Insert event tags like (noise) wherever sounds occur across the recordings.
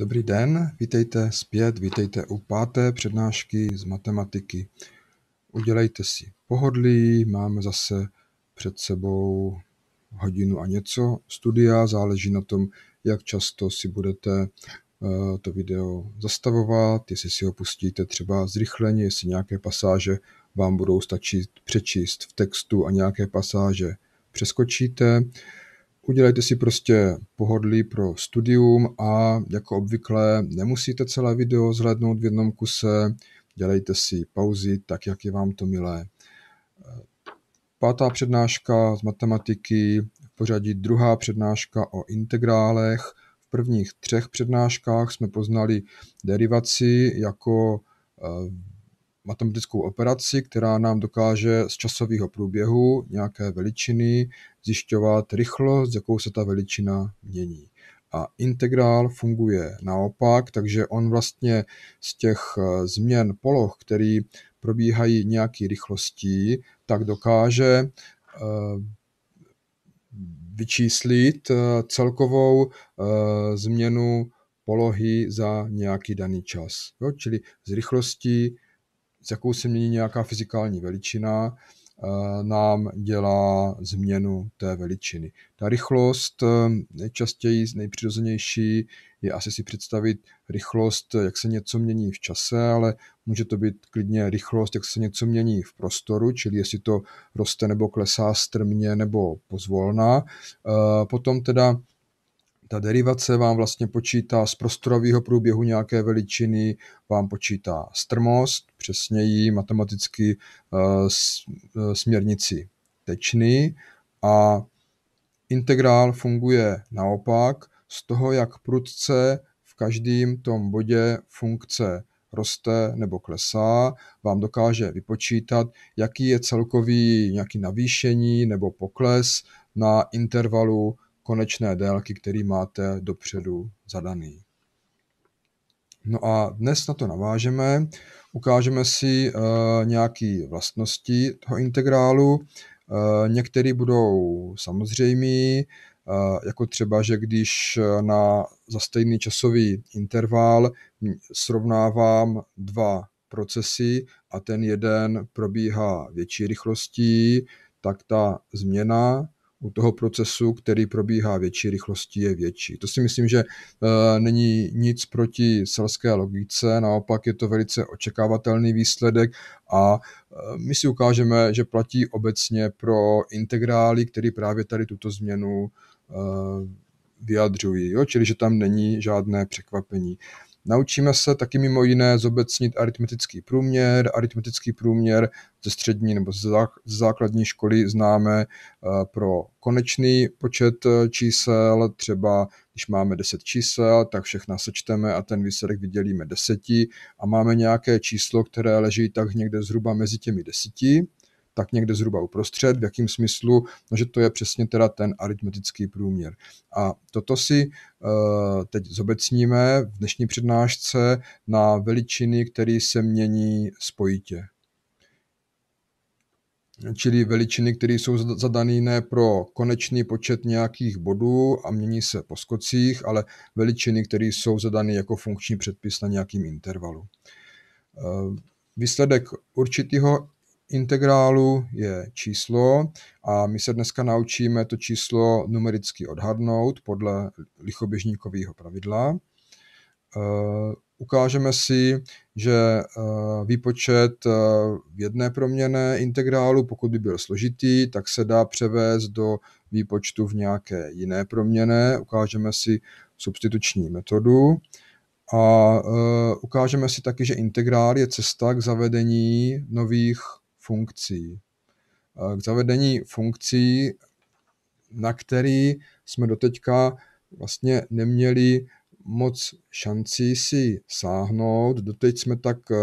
Dobrý den, vítejte zpět, vítejte u páté přednášky z matematiky. Udělejte si pohodlí, máme zase před sebou hodinu a něco studia, záleží na tom, jak často si budete eh, to video zastavovat, jestli si ho pustíte třeba zrychleně, jestli nějaké pasáže vám budou stačit přečíst v textu a nějaké pasáže přeskočíte. Udělejte si prostě pohodlí pro studium a jako obvykle nemusíte celé video zhlédnout v jednom kuse, dělejte si pauzy tak, jak je vám to milé. Pátá přednáška z matematiky, v pořadí druhá přednáška o integrálech. V prvních třech přednáškách jsme poznali derivaci jako eh, matematickou operaci, která nám dokáže z časového průběhu nějaké veličiny zjišťovat rychlost, jakou se ta veličina mění. A integrál funguje naopak, takže on vlastně z těch eh, změn poloh, které probíhají nějaký rychlostí, tak dokáže eh, vyčíslit eh, celkovou změnu polohy za nějaký daný čas. Jo? Čili z rychlostí, z jakou se mění nějaká fyzikální veličina, Eh, nám dělá změnu té veličiny. Ta rychlost eh, nejčastěji nejpřirozenější je asi si představit rychlost, jak se něco mění v čase, ale může to být klidně rychlost, jak se něco mění v prostoru, čili jestli to roste nebo klesá strmně nebo pozvolna. Eh, potom teda ta derivace vám vlastně počítá z prostorového průběhu nějaké veličiny, vám počítá strmost, přesněji matematicky eh, eh, směrnici tečny a integrál funguje naopak z toho, jak prudce v každém tom bodě funkce roste nebo klesá, vám dokáže vypočítat, jaký je celkový nějaký navýšení nebo pokles na intervalu konečné délky, který máte dopředu zadaný. No a dnes na to navážeme, ukážeme si eh, nějaké vlastnosti toho integrálu. Eh, Některé budou samozřejmé, eh, jako třeba, že když na, za stejný časový interval srovnávám dva procesy a ten jeden probíhá větší rychlostí, tak ta změna u toho procesu, který probíhá větší rychlostí, je větší. To si myslím, že eh, není nic proti selské logice, naopak je to velice očekávatelný výsledek a eh, my si ukážeme, že platí obecně pro integrály, které právě tady tuto změnu eh, vyjadřují, jo? čili že tam není žádné překvapení. Naučíme se taky mimo jiné zobecnit aritmetický průměr. Aritmetický průměr ze střední nebo ze základní školy známe eh, pro konečný počet eh, čísel, třeba když máme 10 čísel, tak všechna sečteme a ten výsledek vydělíme deseti a máme nějaké číslo, které leží tak někde zhruba mezi těmi deseti tak někde zhruba uprostřed, v jakém smyslu, no, že to je přesně teda ten aritmetický průměr. A toto si eh, teď zobecníme v dnešní přednášce na veličiny, které se mění spojitě čili veličiny, které jsou zadané ne pro konečný počet nějakých bodů a mění se po skocích, ale veličiny, které jsou zadané jako funkční předpis na nějakým intervalu. Eh, výsledek určitého integrálu je číslo a my se dneska naučíme to číslo numericky odhadnout podle lichoběžníkového pravidla. Eh, ukážeme si, že eh, výpočet eh, v jedné proměné integrálu, pokud by byl složitý, tak se dá převést do výpočtu v nějaké jiné proměné. Ukážeme si substituční metodu. A ukážeme si taky, že integrál je cesta k zavedení nových funkcí. K zavedení funkcí, na který jsme doteďka vlastně neměli moc šancí si sáhnout. Doteď jsme tak eh,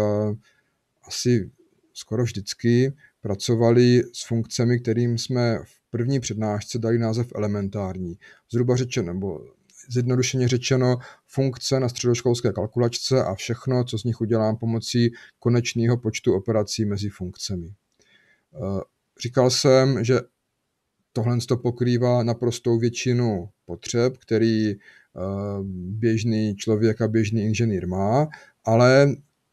asi skoro vždycky pracovali s funkcemi, kterým jsme v první přednášce dali název elementární. Zhruba řečeno, nebo zjednodušeně řečeno funkce na středoškolské kalkulačce a všechno, co z nich udělám pomocí konečného počtu operací mezi funkcemi. Eh, říkal jsem, že tohle to pokrývá naprostou většinu potřeb, který eh, běžný člověk a běžný inženýr má, ale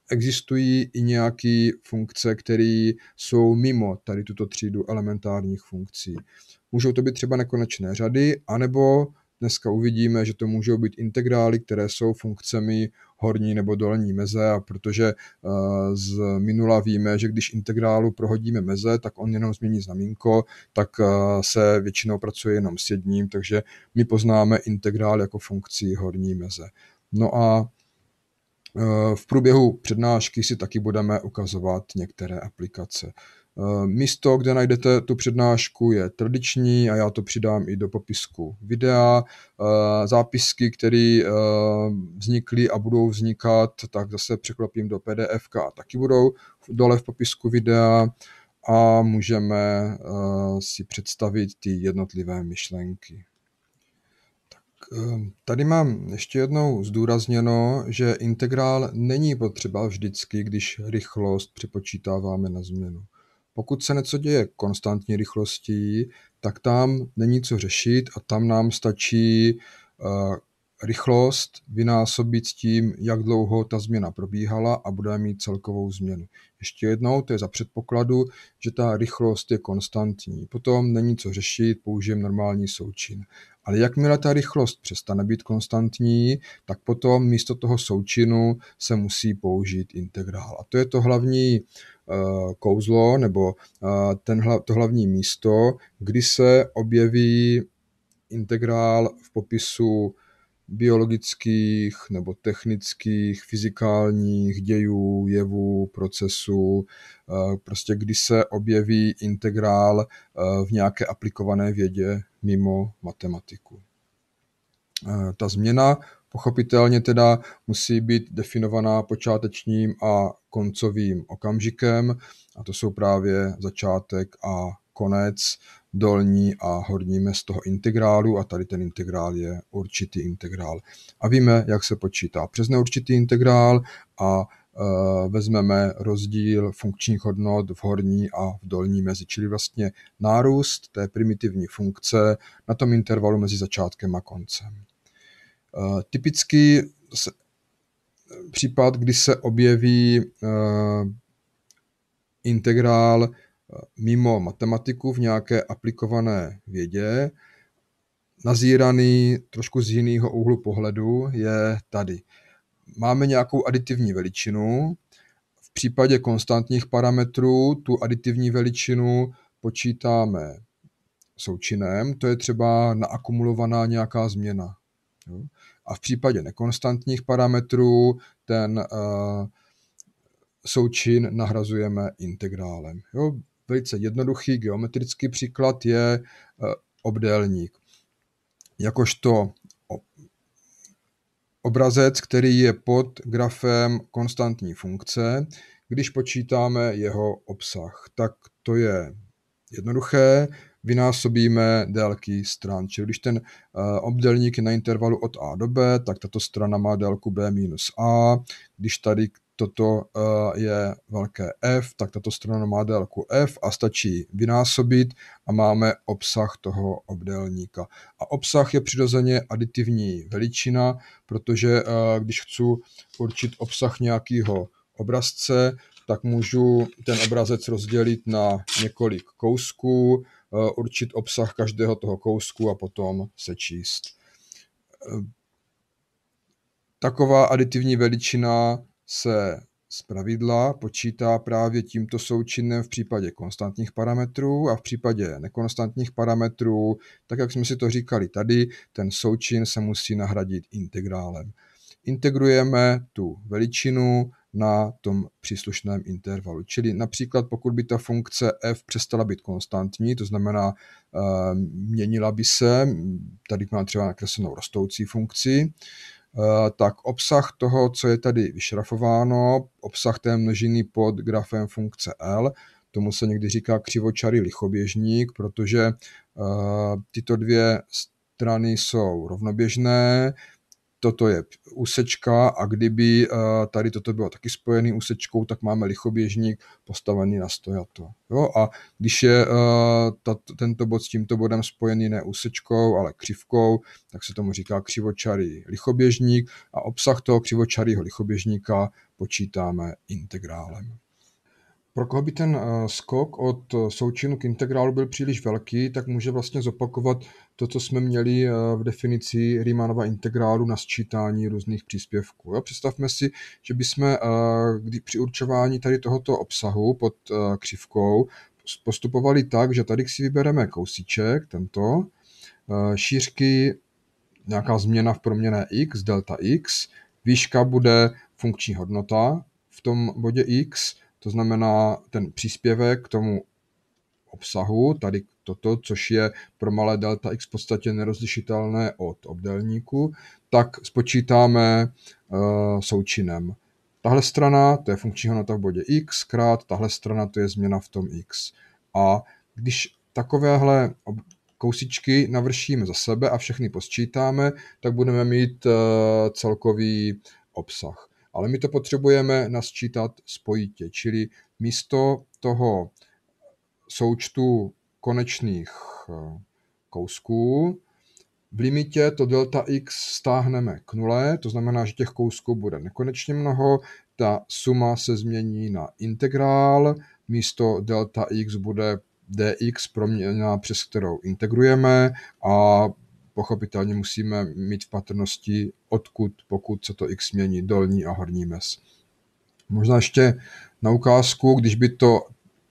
existují i nějaké funkce, které jsou mimo tady tuto třídu elementárních funkcí. Můžou to být třeba nekonečné řady, anebo Dneska uvidíme, že to můžou být integrály, které jsou funkcemi horní nebo dolní meze a protože eh, z minula víme, že když integrálu prohodíme meze, tak on jenom změní znamínko, tak eh, se většinou pracuje jenom s jedním, takže my poznáme integrál jako funkci horní meze. No a eh, v průběhu přednášky si taky budeme ukazovat některé aplikace. Eh, místo, kde najdete tu přednášku, je tradiční a já to přidám i do popisku videa. Eh, zápisky, které eh, vznikly a budou vznikat, tak zase překlopím do PDF, a taky budou dole v popisku videa a můžeme si představit ty jednotlivé myšlenky. Tady mám ještě jednou zdůrazněno, že integrál není potřeba vždycky, když rychlost přepočítáváme na změnu. Pokud se něco děje konstantní rychlostí, tak tam není co řešit a tam nám stačí eh, rychlost vynásobit tím, jak dlouho ta změna probíhala a budeme mít celkovou změnu. Ještě jednou, to je za předpokladu, že ta rychlost je konstantní. Potom není co řešit, použijeme normální součin. Ale jakmile ta rychlost přestane být konstantní, tak potom místo toho součinu se musí použít integrál. A to je to hlavní Eh, kouzlo nebo eh, ten, to hlavní místo, kdy se objeví integrál v popisu biologických nebo technických, fyzikálních dějů, jevů, procesů, eh, prostě kdy se objeví integrál v nějaké aplikované vědě mimo matematiku. Ta změna Pochopitelně teda musí být definovaná počátečním a koncovým okamžikem a to jsou právě začátek a konec, dolní a horní mez toho integrálu a tady ten integrál je určitý integrál. A víme, jak se počítá přes neurčitý integrál a e, vezmeme rozdíl funkčních hodnot v horní a v dolní mezi, čili vlastně nárůst té primitivní funkce na tom intervalu mezi začátkem a koncem. Eh, Typický případ, kdy se objeví eh, integrál eh, mimo matematiku v nějaké aplikované vědě, nazíraný trošku z jiného úhlu pohledu, je tady. Máme nějakou aditivní veličinu, v případě konstantních parametrů tu aditivní veličinu počítáme součinem, to je třeba naakumulovaná nějaká změna. Jo? A v případě nekonstantních parametrů ten uh, součin nahrazujeme integrálem. Jo? Velice jednoduchý geometrický příklad je uh, obdélník. Jakožto obrazec, který je pod grafem konstantní funkce, když počítáme jeho obsah, tak to je jednoduché vynásobíme délky stran. Čili když ten eh, obdélník je na intervalu od A do B, tak tato strana má délku B minus A. Když tady toto eh, je velké F, tak tato strana má délku F a stačí vynásobit a máme obsah toho obdélníka. A obsah je přirozeně aditivní veličina, protože eh, když chci určit obsah nějakého obrazce, tak můžu ten obrazec rozdělit na několik kousků Eh, určit obsah každého toho kousku a potom sečíst. Eh, taková aditivní veličina se z pravidla počítá právě tímto součinem v případě konstantních parametrů a v případě nekonstantních parametrů, tak jak jsme si to říkali tady, ten součin se musí nahradit integrálem. Integrujeme tu veličinu na tom příslušném intervalu. Čili například pokud by ta funkce f přestala být konstantní, to znamená ehm, měnila by se, tady mám třeba nakreslenou rostoucí funkci, eh, tak obsah toho, co je tady vyšrafováno, obsah té množiny pod grafem funkce L, tomu se někdy říká křivočarý lichoběžník, protože eh, tyto dvě strany jsou rovnoběžné, toto je úsečka a kdyby eh, tady toto bylo taky spojený úsečkou, tak máme lichoběžník postavený na stojato. Jo? A když je eh, ta, tento bod s tímto bodem spojený ne úsečkou, ale křivkou, tak se tomu říká křivočarý lichoběžník a obsah toho křivočarého lichoběžníka počítáme integrálem pro koho by ten eh, skok od eh, součinu k integrálu byl příliš velký, tak může vlastně zopakovat to, co jsme měli eh, v definici Riemannova integrálu na sčítání různých příspěvků. představme si, že bychom kdy při určování tady tohoto obsahu pod křivkou postupovali tak, že tady si vybereme kousíček, tento, šířky, nějaká změna v proměné x, delta x, výška bude funkční hodnota v tom bodě x, to znamená ten příspěvek k tomu obsahu, tady toto, což je pro malé delta x v podstatě nerozlišitelné od obdélníku, tak spočítáme eh, součinem. Tahle strana, to je funkční hodnota v bodě x, krát tahle strana, to je změna v tom x. A když takovéhle kousičky navršíme za sebe a všechny posčítáme, tak budeme mít eh, celkový obsah ale my to potřebujeme nasčítat spojitě, čili místo toho součtu konečných eh, kousků v limitě to delta x stáhneme k nule, to znamená, že těch kousků bude nekonečně mnoho, ta suma se změní na integrál, místo delta x bude dx proměna, přes kterou integrujeme a pochopitelně musíme mít v patrnosti, odkud, pokud se to x mění, dolní a horní mez. Možná ještě na ukázku, když by to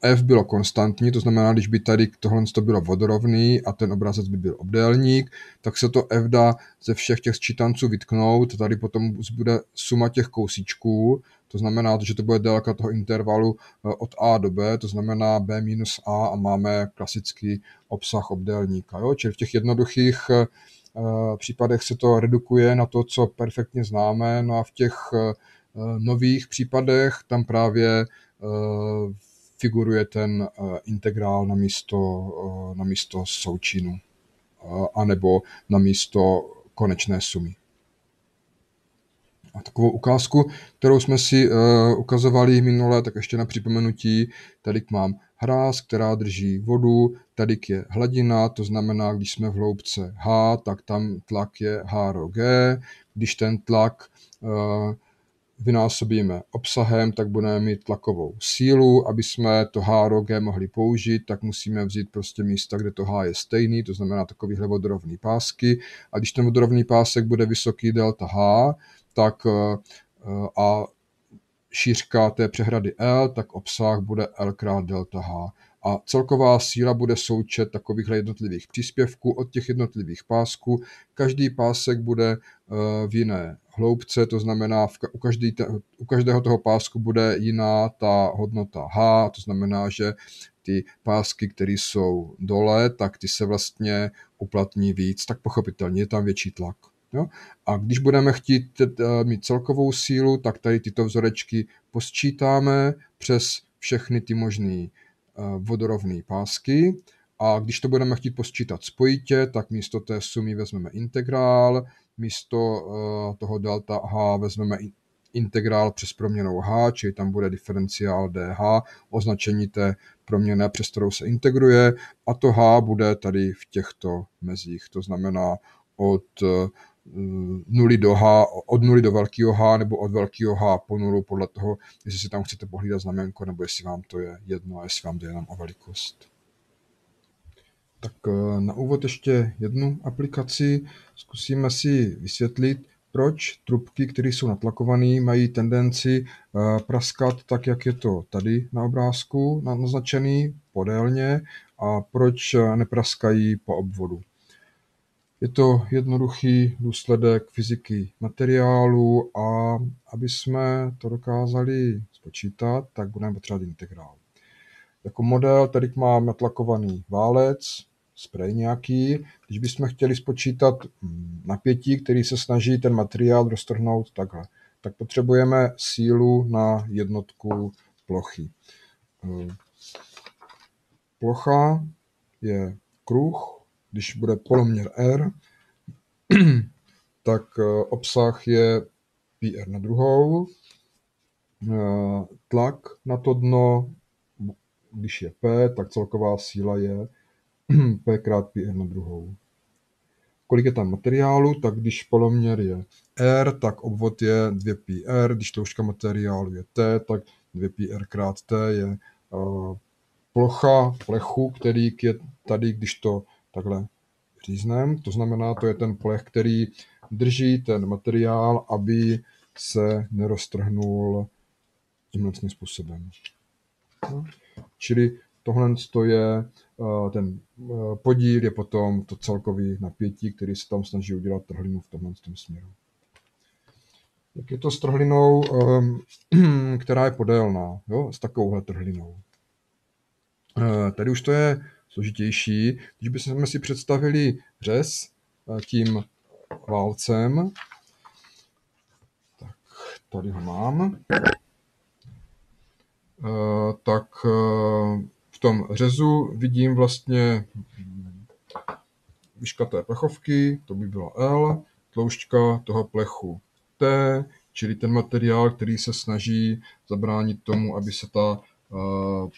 F bylo konstantní, to znamená, když by tady tohle bylo vodorovný a ten obrazec by byl obdélník, tak se to F dá ze všech těch sčítanců vytknout, tady potom bude suma těch kousíčků, to znamená, že to bude délka toho intervalu e, od A do B, to znamená B minus A a máme klasický obsah obdélníka. Jo? Čili v těch jednoduchých e, e, případech se to redukuje na to, co perfektně známe, no a v těch nových případech tam právě v figuruje ten eh, integrál na místo, eh, na místo součinu eh, anebo na místo konečné sumy. A takovou ukázku, kterou jsme si ukazovali minule, tak ještě na připomenutí, tady mám hráz, která drží vodu, tady je hladina, to znamená, když jsme v hloubce H, tak tam tlak je H rho G, když ten tlak vynásobíme obsahem, tak budeme mít tlakovou sílu. Aby jsme to H rok G mohli použít, tak musíme vzít prostě místa, kde to H je stejný, to znamená takovýhle vodorovný pásky. A když ten vodorovný pásek bude vysoký delta H, tak eh, eh, a šířka té přehrady L, tak obsah bude L krát delta H a celková síla bude součet takových jednotlivých příspěvků od těch jednotlivých pásků. Každý pásek bude eh, v jiné hloubce, to znamená u, každý, u každého toho pásku bude jiná ta hodnota H, to znamená, že ty pásky, které jsou dole, tak ty se vlastně uplatní víc, tak pochopitelně je tam větší tlak. Jo? A když budeme chtít mít celkovou sílu, tak tady tyto vzorečky posčítáme přes všechny ty možné Eh, vodorovné pásky a když to budeme chtít posčítat spojitě, tak místo té sumy vezmeme integrál, místo eh, toho delta h vezmeme integrál přes proměnou h, čili tam bude diferenciál dh, označení té proměné, přes kterou se integruje a to h bude tady v těchto mezích, to znamená od eh, Mm, nuly do H, od nuly do velkého H nebo od velkého H po nulu podle toho, jestli si tam chcete pohlídat znamenko nebo jestli vám to je jedno a jestli vám jde jenom o velikost. Tak eh, na úvod ještě jednu aplikaci. Zkusíme si vysvětlit, proč trubky, které jsou natlakované, mají tendenci eh, praskat tak, jak je to tady na obrázku naznačený podélně a proč eh, nepraskají po obvodu. Je to jednoduchý důsledek fyziky materiálu a aby jsme to dokázali spočítat, tak budeme potřebovat integrál. Jako model tady mám natlakovaný válec, sprej nějaký. Když bychom chtěli spočítat mm, napětí, který se snaží ten materiál roztrhnout takhle, tak potřebujeme sílu na jednotku plochy. Ehm, plocha je kruh, když bude poloměr R, (clears throat) tak eh, obsah je PR na druhou, eh, tlak na to dno, když je P, tak celková síla je (clears throat) P krát PR na druhou. Kolik je tam materiálu, tak když poloměr je R, tak obvod je 2 PR, když tloušťka materiálu je T, tak 2 PR krát T je eh, plocha, plechu, který je tady, když to takhle říznem. To znamená, to je ten plech, který drží ten materiál, aby se neroztrhnul tímhle způsobem. Čili tohle je eh, ten eh, podíl, je potom to celkový napětí, který se tam snaží udělat trhlinu v tomhle směru. Jak je to s trhlinou, ehm, (clears throat) která je podélná, jo? s takovouhle trhlinou. Eh, tady už to je složitější. Když bychom si představili řez eh, tím válcem, tak tady ho mám, eh, tak eh, v tom řezu vidím vlastně výška té plechovky, to by byla L, tloušťka toho plechu T, čili ten materiál, který se snaží zabránit tomu, aby se ta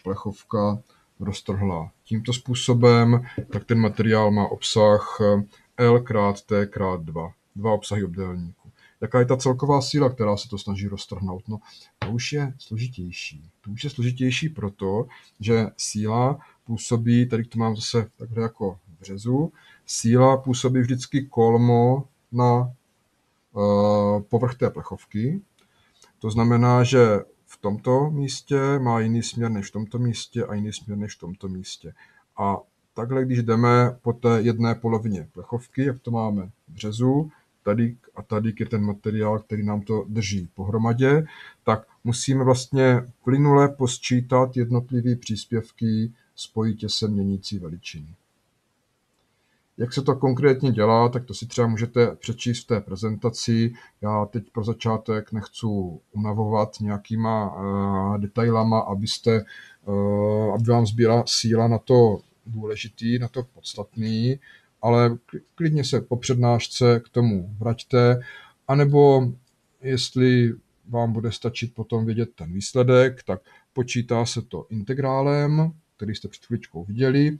plechovka roztrhla Tímto způsobem tak ten materiál má obsah eh, L krát T krát 2. Dva obsahy obdélníku. Jaká je ta celková síla, která se to snaží roztrhnout? No, to už je složitější. To už je složitější proto, že síla působí, tady to mám zase takhle jako v řezu, síla působí vždycky kolmo na uh, povrch té plechovky. To znamená, že v tomto místě, má jiný směr než v tomto místě a jiný směr než v tomto místě. A takhle, když jdeme po té jedné polovině plechovky, jak to máme březu, tady a tady je ten materiál, který nám to drží pohromadě, tak musíme vlastně plynule posčítat jednotlivé příspěvky spojitě se měnící veličiny. Jak se to konkrétně dělá, tak to si třeba můžete přečíst v té prezentaci. Já teď pro začátek nechci unavovat nějakýma eh, detailama, abyste, eh, aby vám zbyla síla na to důležitý, na to podstatný, ale klidně se po přednášce k tomu vraťte, anebo jestli vám bude stačit potom vědět ten výsledek, tak počítá se to integrálem, který jste před chvíličkou viděli,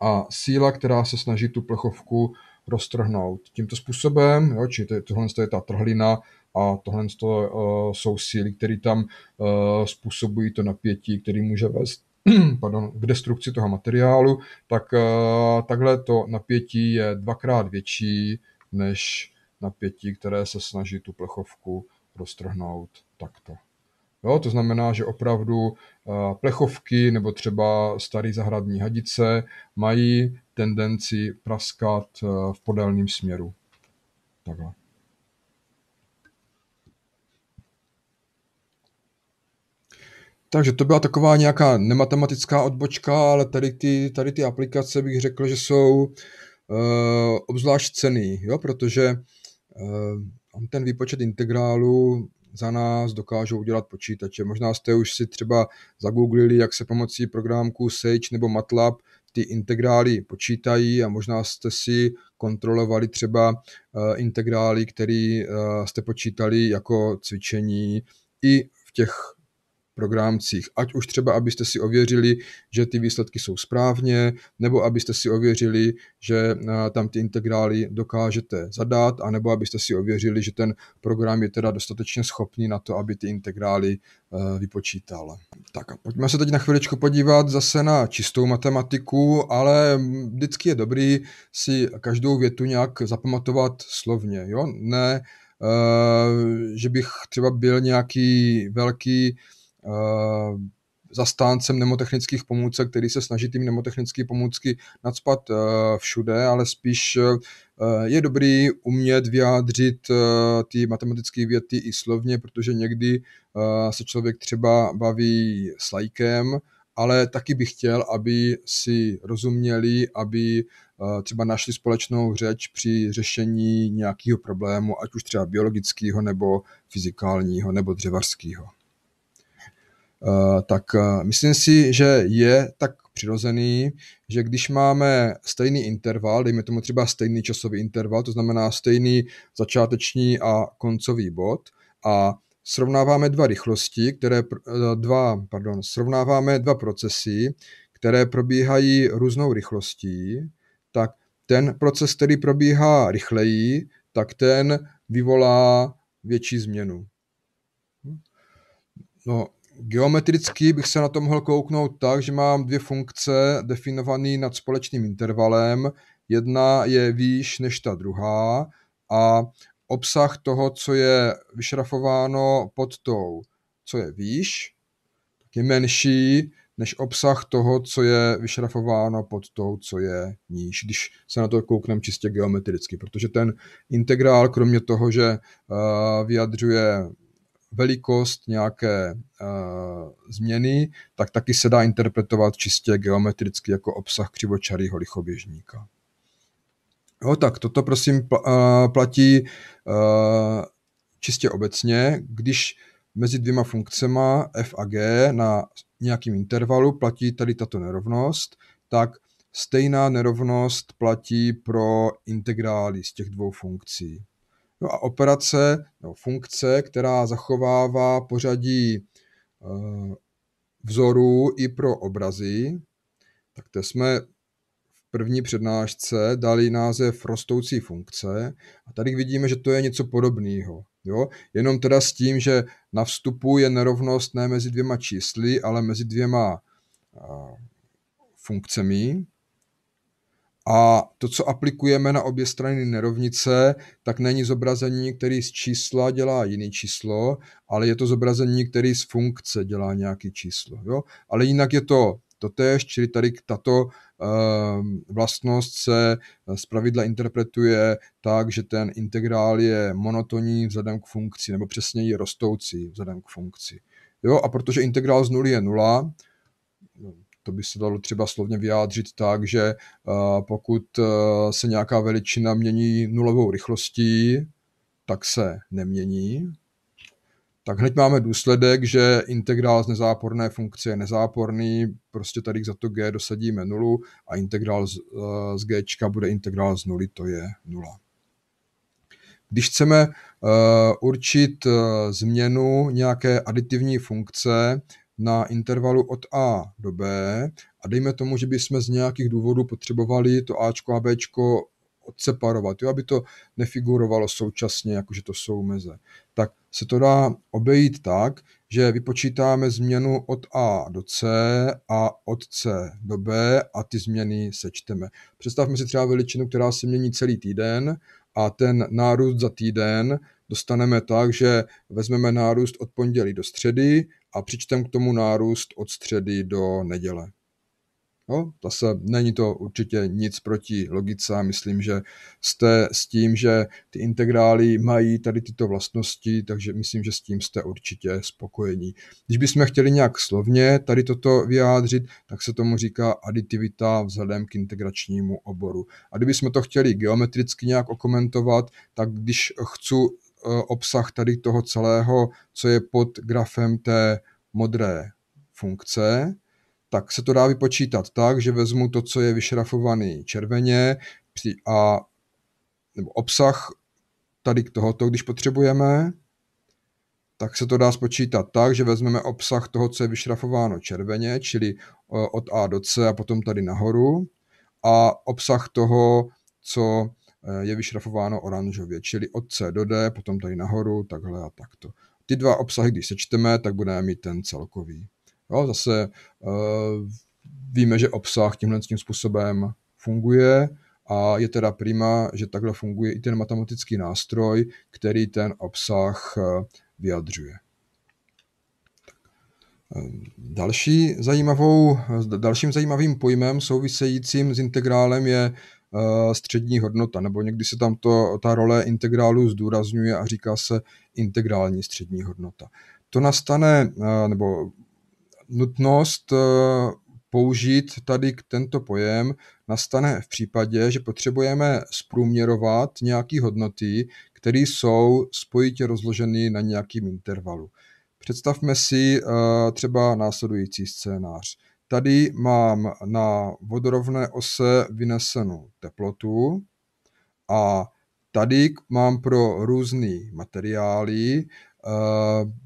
a síla, která se snaží tu plechovku roztrhnout. Tímto způsobem, jo, či tohle je ta trhlina a tohle to, uh, eh, jsou síly, které tam uh, způsobují to napětí, který může vést (clears throat) pardon, k destrukci toho materiálu, tak uh, takhle to napětí je dvakrát větší než napětí, které se snaží tu plechovku roztrhnout takto. Jo, to znamená, že opravdu eh, plechovky nebo třeba starý zahradní hadice mají tendenci praskat eh, v podélném směru. Takhle. Takže to byla taková nějaká nematematická odbočka, ale tady ty, tady ty aplikace bych řekl, že jsou uh, obzvlášť cený, jo, protože uh, ten výpočet integrálu za nás dokážou udělat počítače. Možná jste už si třeba zagooglili, jak se pomocí programků Sage nebo MATLAB ty integrály počítají a možná jste si kontrolovali třeba eh, integrály, které eh, jste počítali jako cvičení i v těch programcích. Ať už třeba, abyste si ověřili, že ty výsledky jsou správně, nebo abyste si ověřili, že eh, tam ty integrály dokážete zadat, anebo abyste si ověřili, že ten program je teda dostatečně schopný na to, aby ty integrály eh, vypočítal. Tak a pojďme se teď na chviličku podívat zase na čistou matematiku, ale mm, vždycky je dobrý si každou větu nějak zapamatovat slovně, jo? Ne, eh, že bych třeba byl nějaký velký Eh, zastáncem nemotechnických pomůcek, který se snaží tím nemotechnické pomůcky nadspat eh, všude, ale spíš eh, je dobrý umět vyjádřit ty matematické věty i slovně, protože někdy se člověk třeba baví s lajkem, ale taky bych chtěl, aby si rozuměli, aby třeba našli společnou řeč při řešení nějakého problému, ať už třeba biologického nebo fyzikálního nebo dřevařského. Eh, tak eh, myslím si, že je tak přirozený, že když máme stejný interval, dejme tomu třeba stejný časový interval, to znamená stejný začáteční a koncový bod a srovnáváme dva rychlosti, které, eh, dva, pardon, srovnáváme dva procesy, které probíhají různou rychlostí, tak ten proces, který probíhá rychleji, tak ten vyvolá větší změnu. No, Geometricky bych se na to mohl kouknout tak, že mám dvě funkce definované nad společným intervalem. Jedna je výš než ta druhá a obsah toho, co je vyšrafováno pod tou, co je výš, je menší než obsah toho, co je vyšrafováno pod tou, co je níž, když se na to koukneme čistě geometricky, protože ten integrál, kromě toho, že eh, vyjadřuje velikost nějaké uh, změny, tak taky se dá interpretovat čistě geometricky jako obsah křivočarého lichoběžníka. Jo, tak toto prosím pl- uh, eh, platí uh, čistě obecně, když mezi dvěma funkcemi f a g na nějakým intervalu platí tady tato nerovnost, tak stejná nerovnost platí pro integrály z těch dvou funkcí. No a operace, no, funkce, která zachovává pořadí eh, vzorů i pro obrazy, tak to jsme v první přednášce dali název rostoucí funkce a tady vidíme, že to je něco podobného. Jo? Jenom teda s tím, že na vstupu je nerovnost ne mezi dvěma čísly, ale mezi dvěma eh, funkcemi. A to, co aplikujeme na obě strany nerovnice, tak není zobrazení, který z čísla dělá jiný číslo, ale je to zobrazení, který z funkce dělá nějaký číslo. Jo? Ale jinak je to totéž, čili tady tato ehm, vlastnost se eh, pravidla interpretuje tak, že ten integrál je monotonní vzhledem k funkci, nebo přesněji rostoucí vzhledem k funkci. Jo? A protože integrál z nuly je nula, to by se dalo třeba slovně vyjádřit tak, že eh, pokud eh, se nějaká veličina mění nulovou rychlostí, tak se nemění. Tak hned máme důsledek, že integrál z nezáporné funkce je nezáporný, prostě tady za to g dosadíme nulu a integrál z, eh, z g bude integrál z nuly, to je nula. Když chceme určit změnu nějaké aditivní funkce, na intervalu od A do B a dejme tomu, že bychom z nějakých důvodů potřebovali to Ačko a Bčko odseparovat, jo, aby to nefigurovalo současně, jakože to jsou meze. Tak se to dá obejít tak, že vypočítáme změnu od A do C a od C do B a ty změny sečteme. Představme si třeba veličinu, která se mění celý týden a ten nárůst za týden dostaneme tak, že vezmeme nárůst od pondělí do středy a přičtem k tomu nárůst od středy do neděle. No, zase není to určitě nic proti logice, myslím, že jste s tím, že ty integrály mají tady tyto vlastnosti, takže myslím, že s tím jste určitě spokojení. Když bychom chtěli nějak slovně tady toto vyjádřit, tak se tomu říká aditivita vzhledem k integračnímu oboru. A kdybychom to chtěli geometricky nějak okomentovat, tak když chci Eh, obsah tady toho celého, co je pod grafem té modré funkce, tak se to dá vypočítat tak, že vezmu to, co je vyšrafovaný červeně a nebo obsah tady k tohoto, když potřebujeme, tak se to dá spočítat tak, že vezmeme obsah toho, co je vyšrafováno červeně, čili eh, od A do C a potom tady nahoru, a obsah toho, co je vyšrafováno oranžově, čili od C do D, potom tady nahoru, takhle a takto. Ty dva obsahy, když sečteme, tak budeme mít ten celkový. Jo, zase eh, víme, že obsah tímhle tím způsobem funguje a je teda prima, že takhle funguje i ten matematický nástroj, který ten obsah eh, vyjadřuje. Eh, další zajímavou, dalším zajímavým pojmem souvisejícím s integrálem je Eh, střední hodnota, nebo někdy se tam to, ta role integrálu zdůrazňuje a říká se integrální střední hodnota. To nastane, eh, nebo nutnost eh, použít tady tento pojem nastane v případě, že potřebujeme zprůměrovat nějaké hodnoty, které jsou spojitě rozloženy na nějakým intervalu. Představme si třeba následující scénář. Tady mám na vodorovné ose vynesenou teplotu a tady mám pro různé materiály eh,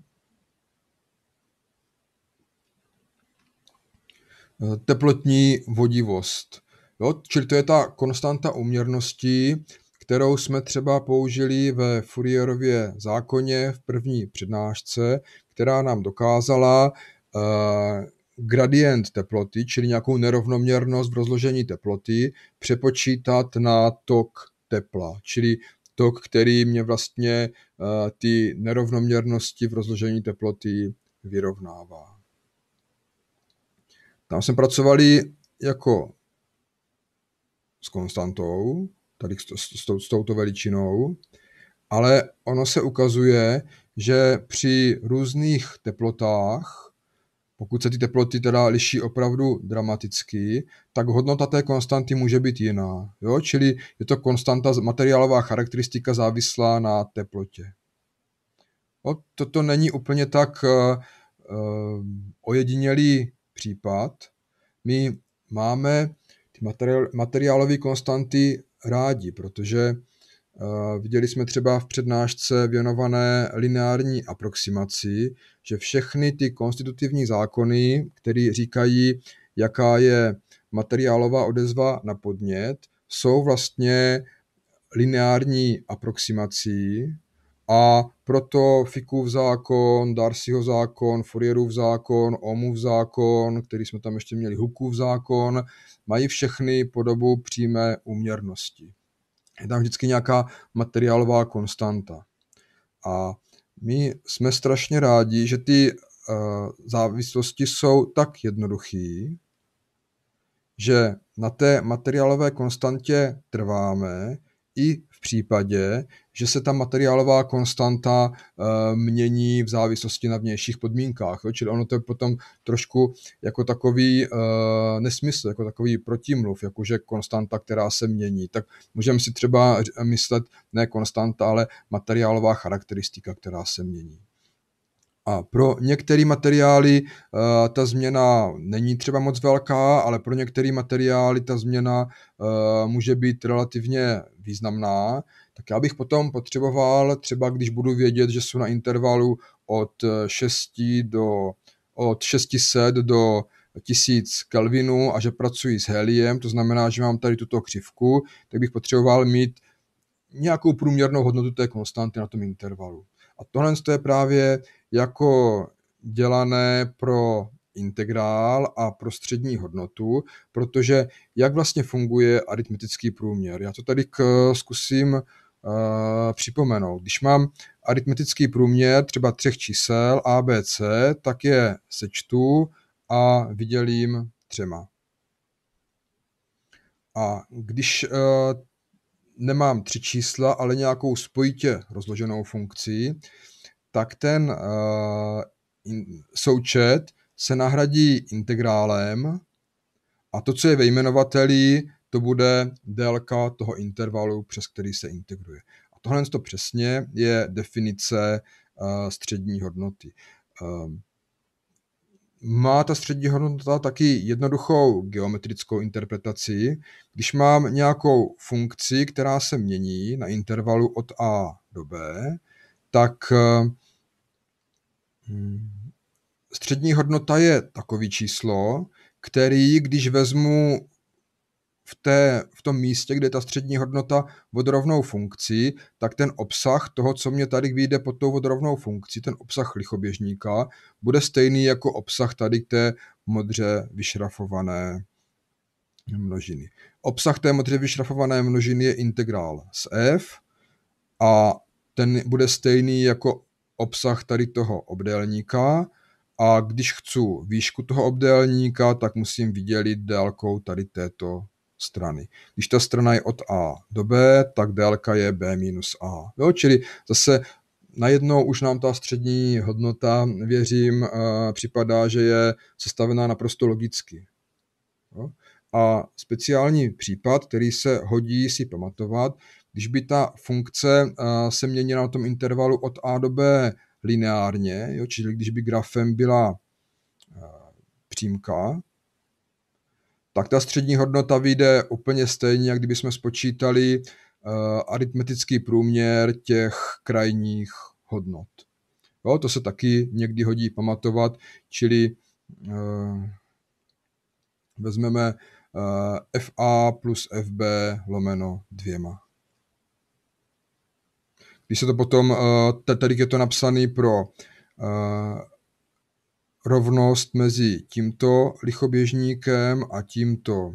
teplotní vodivost. Jo? Čili to je ta konstanta uměrnosti, kterou jsme třeba použili ve Fourierově zákoně v první přednášce, která nám dokázala eh, gradient teploty, čili nějakou nerovnoměrnost v rozložení teploty, přepočítat na tok tepla, čili tok, který mě vlastně eh, ty nerovnoměrnosti v rozložení teploty vyrovnává. Tam jsme pracovali jako s konstantou, tady s, s, s touto veličinou, ale ono se ukazuje, že při různých teplotách pokud se ty teploty teda liší opravdu dramaticky, tak hodnota té konstanty může být jiná. Jo? Čili je to konstanta, materiálová charakteristika závislá na teplotě. Jo? No, toto není úplně tak uh, ojedinělý případ. My máme ty materiál, materiálové konstanty rádi, protože eh, Viděli jsme třeba v přednášce věnované lineární aproximaci, že všechny ty konstitutivní zákony, které říkají, jaká je materiálová odezva na podnět, jsou vlastně lineární aproximací a proto Fikův zákon, Darcyho zákon, Fourierův zákon, Omův zákon, který jsme tam ještě měli, Hookův zákon, mají všechny podobu přímé úměrnosti. Je tam vždycky nějaká materiálová konstanta. A my jsme strašně rádi, že ty eh, závislosti jsou tak jednoduchý, že na té materiálové konstantě trváme i v případě, že se ta materiálová konstanta eh, mění v závislosti na vnějších podmínkách. Jo? Čili ono to je potom trošku jako takový eh, nesmysl, jako takový protimluv, jakože konstanta, která se mění. Tak můžeme si třeba myslet ne konstanta, ale materiálová charakteristika, která se mění. A pro některé materiály eh, ta změna není třeba moc velká, ale pro některé materiály ta změna může být relativně významná, tak já bych potom potřeboval třeba, když budu vědět, že jsou na intervalu od 6 do od 600 do 1000 Kelvinů a že pracuji s heliem, to znamená, že mám tady tuto křivku, tak bych potřeboval mít nějakou průměrnou hodnotu té konstanty na tom intervalu. A tohle je právě jako dělané pro integrál a prostřední hodnotu, protože jak vlastně funguje aritmetický průměr. Já to tady k, zkusím uh, připomenout. Když mám aritmetický průměr třeba třech čísel A, B, C, tak je sečtu a vydělím třema. A když uh, nemám tři čísla, ale nějakou spojitě rozloženou funkci, tak ten uh, součet se nahradí integrálem a to, co je ve jmenovateli, to bude délka toho intervalu, přes který se integruje. A tohle to přesně je definice eh, střední hodnoty. Eh, má ta střední hodnota taky jednoduchou geometrickou interpretaci. Když mám nějakou funkci, která se mění na intervalu od A do B, tak eh, hmm, střední hodnota je takový číslo, který, když vezmu v, té, v tom místě, kde je ta střední hodnota vodorovnou funkcí, tak ten obsah toho, co mě tady vyjde pod tou vodorovnou funkcí, ten obsah lichoběžníka, bude stejný jako obsah tady té modře vyšrafované množiny. Obsah té modře vyšrafované množiny je integrál z f a ten bude stejný jako obsah tady toho obdélníka a když chci výšku toho obdélníka, tak musím vydělit délkou tady této strany. Když ta strana je od A do B, tak délka je B minus A. Jo? Čili zase najednou už nám ta střední hodnota, věřím, eh, připadá, že je sestavená naprosto logicky. Jo? A speciální případ, který se hodí si pamatovat, když by ta funkce eh, se měnila na tom intervalu od A do B lineárně, jo? čili když by grafem byla eh, přímka, tak ta střední hodnota vyjde úplně stejně, jak kdyby jsme spočítali eh, aritmetický průměr těch krajních hodnot. Jo, to se taky někdy hodí pamatovat, čili e, vezmeme e, FA plus FB lomeno dvěma. Když se to potom, eh, tady je to napsané pro eh, rovnost mezi tímto lichoběžníkem a tímto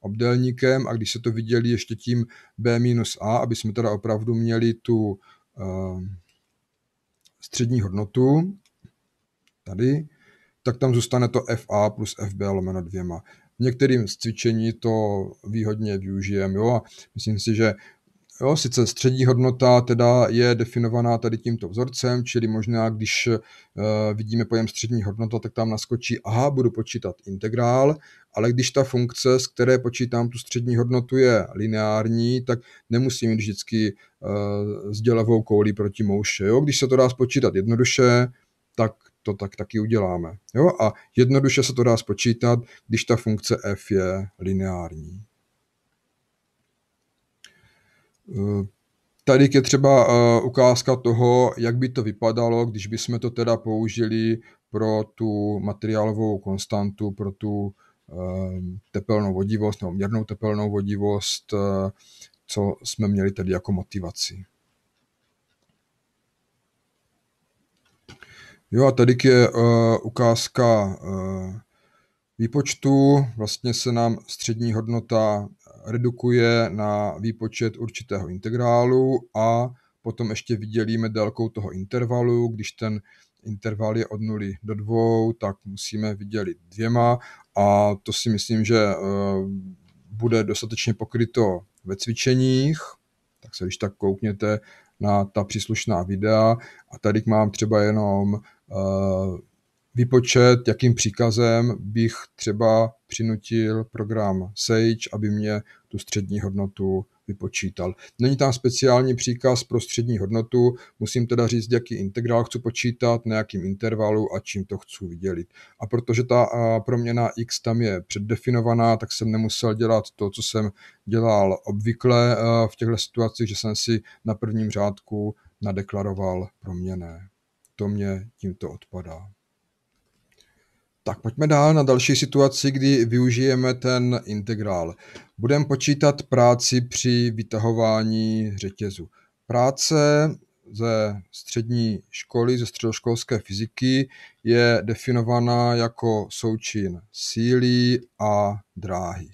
obdélníkem a když se to viděli ještě tím B-A, minus aby jsme teda opravdu měli tu eh, střední hodnotu, tady, tak tam zůstane to FA plus FB lomeno dvěma. V některým z cvičení to výhodně využijeme, jo, myslím si, že Jo, sice střední hodnota teda je definovaná tady tímto vzorcem, čili možná, když eh, vidíme pojem střední hodnota, tak tam naskočí, aha, budu počítat integrál, ale když ta funkce, z které počítám tu střední hodnotu, je lineární, tak nemusím jít vždycky eh, s dělavou koulí proti mouše. Jo? Když se to dá spočítat jednoduše, tak to tak taky uděláme. Jo? A jednoduše se to dá spočítat, když ta funkce f je lineární. Tady je třeba eh, ukázka toho, jak by to vypadalo, když bychom to teda použili pro tu materiálovou konstantu, pro tu eh, tepelnou vodivost nebo měrnou tepelnou vodivost, eh, co jsme měli tedy jako motivaci. Jo a tady je ukázka výpočtu. Vlastně se nám střední hodnota redukuje na výpočet určitého integrálu a potom ještě vydělíme délkou toho intervalu, když ten interval je od 0 do 2, tak musíme vydělit dvěma a to si myslím, že eh, bude dostatečně pokryto ve cvičeních, tak se když tak koukněte na ta příslušná videa a tady mám třeba jenom eh, výpočet, jakým příkazem bych třeba přinutil program Sage, aby mě tu střední hodnotu vypočítal. Není tam speciální příkaz pro střední hodnotu, musím teda říct, jaký integrál chci počítat, na jakým intervalu a čím to chci vydělit. A protože ta proměna x tam je předdefinovaná, tak jsem nemusel dělat to, co jsem dělal obvykle v těchto situacích, že jsem si na prvním řádku nadeklaroval proměné. To mě tímto odpadá. Tak pojďme dál na další situaci, kdy využijeme ten integrál. Budeme počítat práci při vytahování řetězu. Práce ze střední školy, ze středoškolské fyziky, je definovaná jako součin síly a dráhy.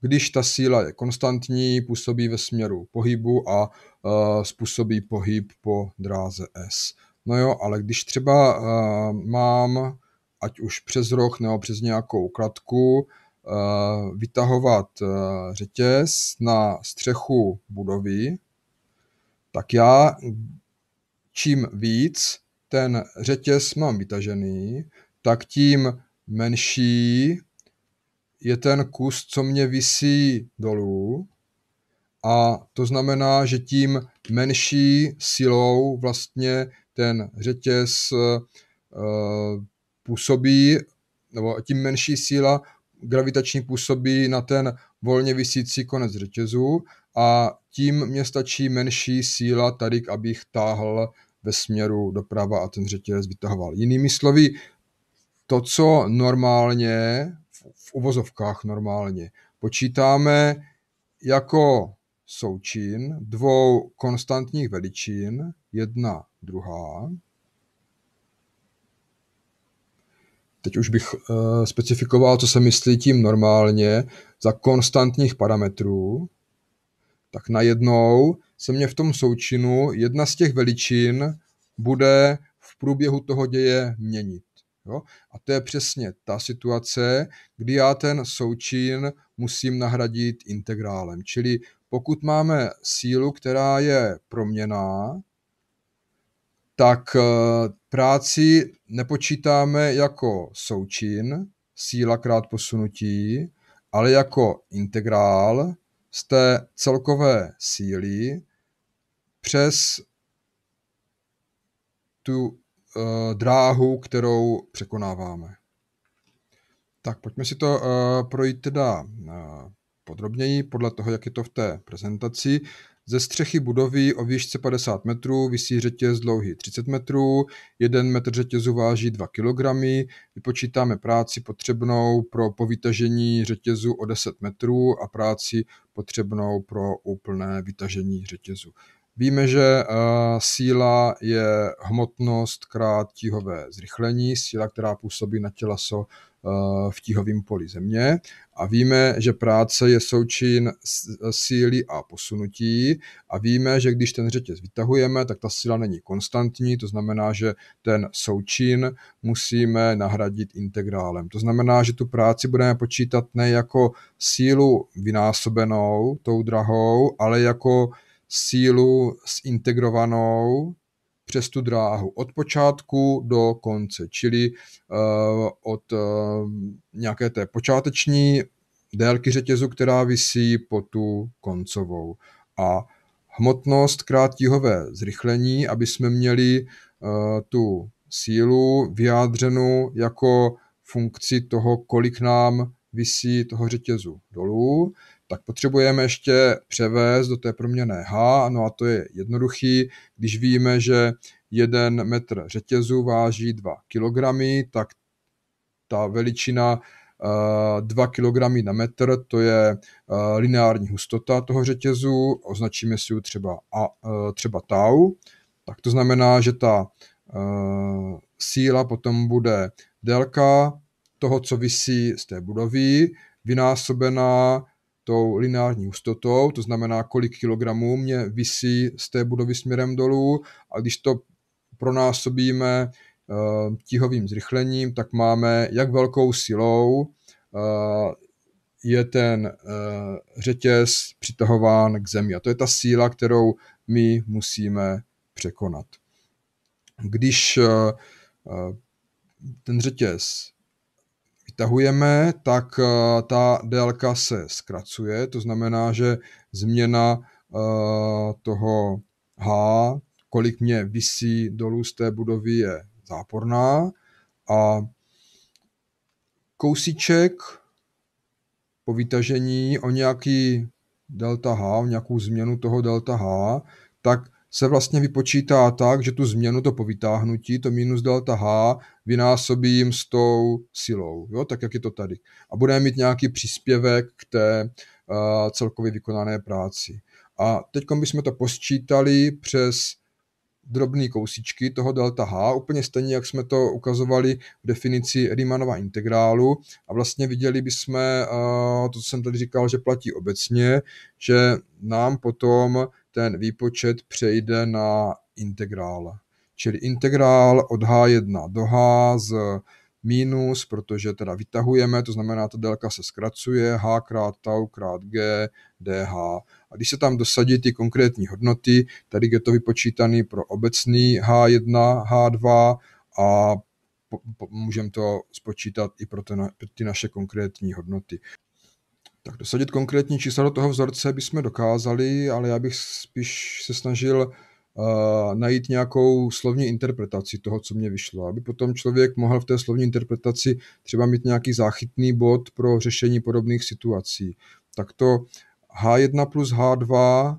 Když ta síla je konstantní, působí ve směru pohybu a uh, způsobí pohyb po dráze S. No jo, ale když třeba uh, mám ať už přes roh nebo přes nějakou kladku, eh, vytahovat eh, řetěz na střechu budovy, tak já čím víc ten řetěz mám vytažený, tak tím menší je ten kus, co mě visí dolů. A to znamená, že tím menší silou vlastně ten řetěz eh, působí, nebo tím menší síla gravitační působí na ten volně vysící konec řetězu a tím mě stačí menší síla tady, abych táhl ve směru doprava a ten řetěz vytahoval. Jinými slovy, to, co normálně, v uvozovkách normálně, počítáme jako součin dvou konstantních veličin, jedna, druhá, Teď už bych eh, specifikoval, co se myslí tím normálně za konstantních parametrů. Tak najednou se mě v tom součinu jedna z těch veličin bude v průběhu toho děje měnit. Jo? A to je přesně ta situace, kdy já ten součin musím nahradit integrálem. Čili pokud máme sílu, která je proměná, tak eh, práci nepočítáme jako součin, síla krát posunutí, ale jako integrál z té celkové síly přes tu uh, dráhu, kterou překonáváme. Tak pojďme si to uh, projít teda uh, podrobněji podle toho, jak je to v té prezentaci. Ze střechy budovy o výšce 50 metrů vysí řetěz dlouhý 30 metrů, jeden metr řetězu váží 2 kg, vypočítáme práci potřebnou pro povytažení řetězu o 10 metrů a práci potřebnou pro úplné vytažení řetězu. Víme, že eh, síla je hmotnost krát tíhové zrychlení, síla, která působí na těleso eh, v tíhovém poli země a víme, že práce je součin síly a posunutí a víme, že když ten řetěz vytahujeme, tak ta síla není konstantní, to znamená, že ten součin musíme nahradit integrálem. To znamená, že tu práci budeme počítat ne jako sílu vynásobenou tou drahou, ale jako sílu zintegrovanou přes tu dráhu od počátku do konce, čili eh, od eh, nějaké té počáteční délky řetězu, která visí po tu koncovou. A hmotnost krátíhové tíhové zrychlení, aby jsme měli eh, tu sílu vyjádřenou jako funkci toho, kolik nám visí toho řetězu dolů, tak potřebujeme ještě převést do té proměnné H, no a to je jednoduchý, když víme, že jeden metr řetězu váží 2 kg, tak ta veličina 2 eh, kg na metr, to je eh, lineární hustota toho řetězu, označíme si ji třeba, a, eh, třeba tau, tak to znamená, že ta síla potom bude délka toho, co visí z té budovy, vynásobená tou lineární hustotou, to znamená, kolik kilogramů mě vysí z té budovy směrem dolů a když to pronásobíme eh, tíhovým zrychlením, tak máme, jak velkou silou eh, je ten eh, řetěz přitahován k zemi. A to je ta síla, kterou my musíme překonat. Když ten řetěz tahujeme, tak eh, ta délka se zkracuje, to znamená, že změna eh, toho H, kolik mě vysí dolů z té budovy, je záporná a kousíček po vytažení o nějaký delta H, o nějakou změnu toho delta H, tak se vlastně vypočítá tak, že tu změnu, to povytáhnutí, to minus delta H vynásobím s tou silou, jo, tak jak je to tady. A budeme mít nějaký příspěvek k té uh, celkově vykonané práci. A teď bychom to posčítali přes drobné kousičky toho delta H, úplně stejně, jak jsme to ukazovali v definici Riemannova integrálu a vlastně viděli bychom eh, to, co jsem tady říkal, že platí obecně, že nám potom ten výpočet přejde na integrál, Čili integrál od H1 do H z minus, protože teda vytahujeme, to znamená, ta délka se zkracuje, h krát tau krát g dh. A když se tam dosadí ty konkrétní hodnoty, tady je to vypočítaný pro obecný h1, h2 a po, po, můžeme to spočítat i pro, pro ty naše konkrétní hodnoty. Tak dosadit konkrétní čísla do toho vzorce bychom dokázali, ale já bych spíš se snažil uh, najít nějakou slovní interpretaci toho, co mě vyšlo, aby potom člověk mohl v té slovní interpretaci třeba mít nějaký záchytný bod pro řešení podobných situací. Tak to H1 plus H2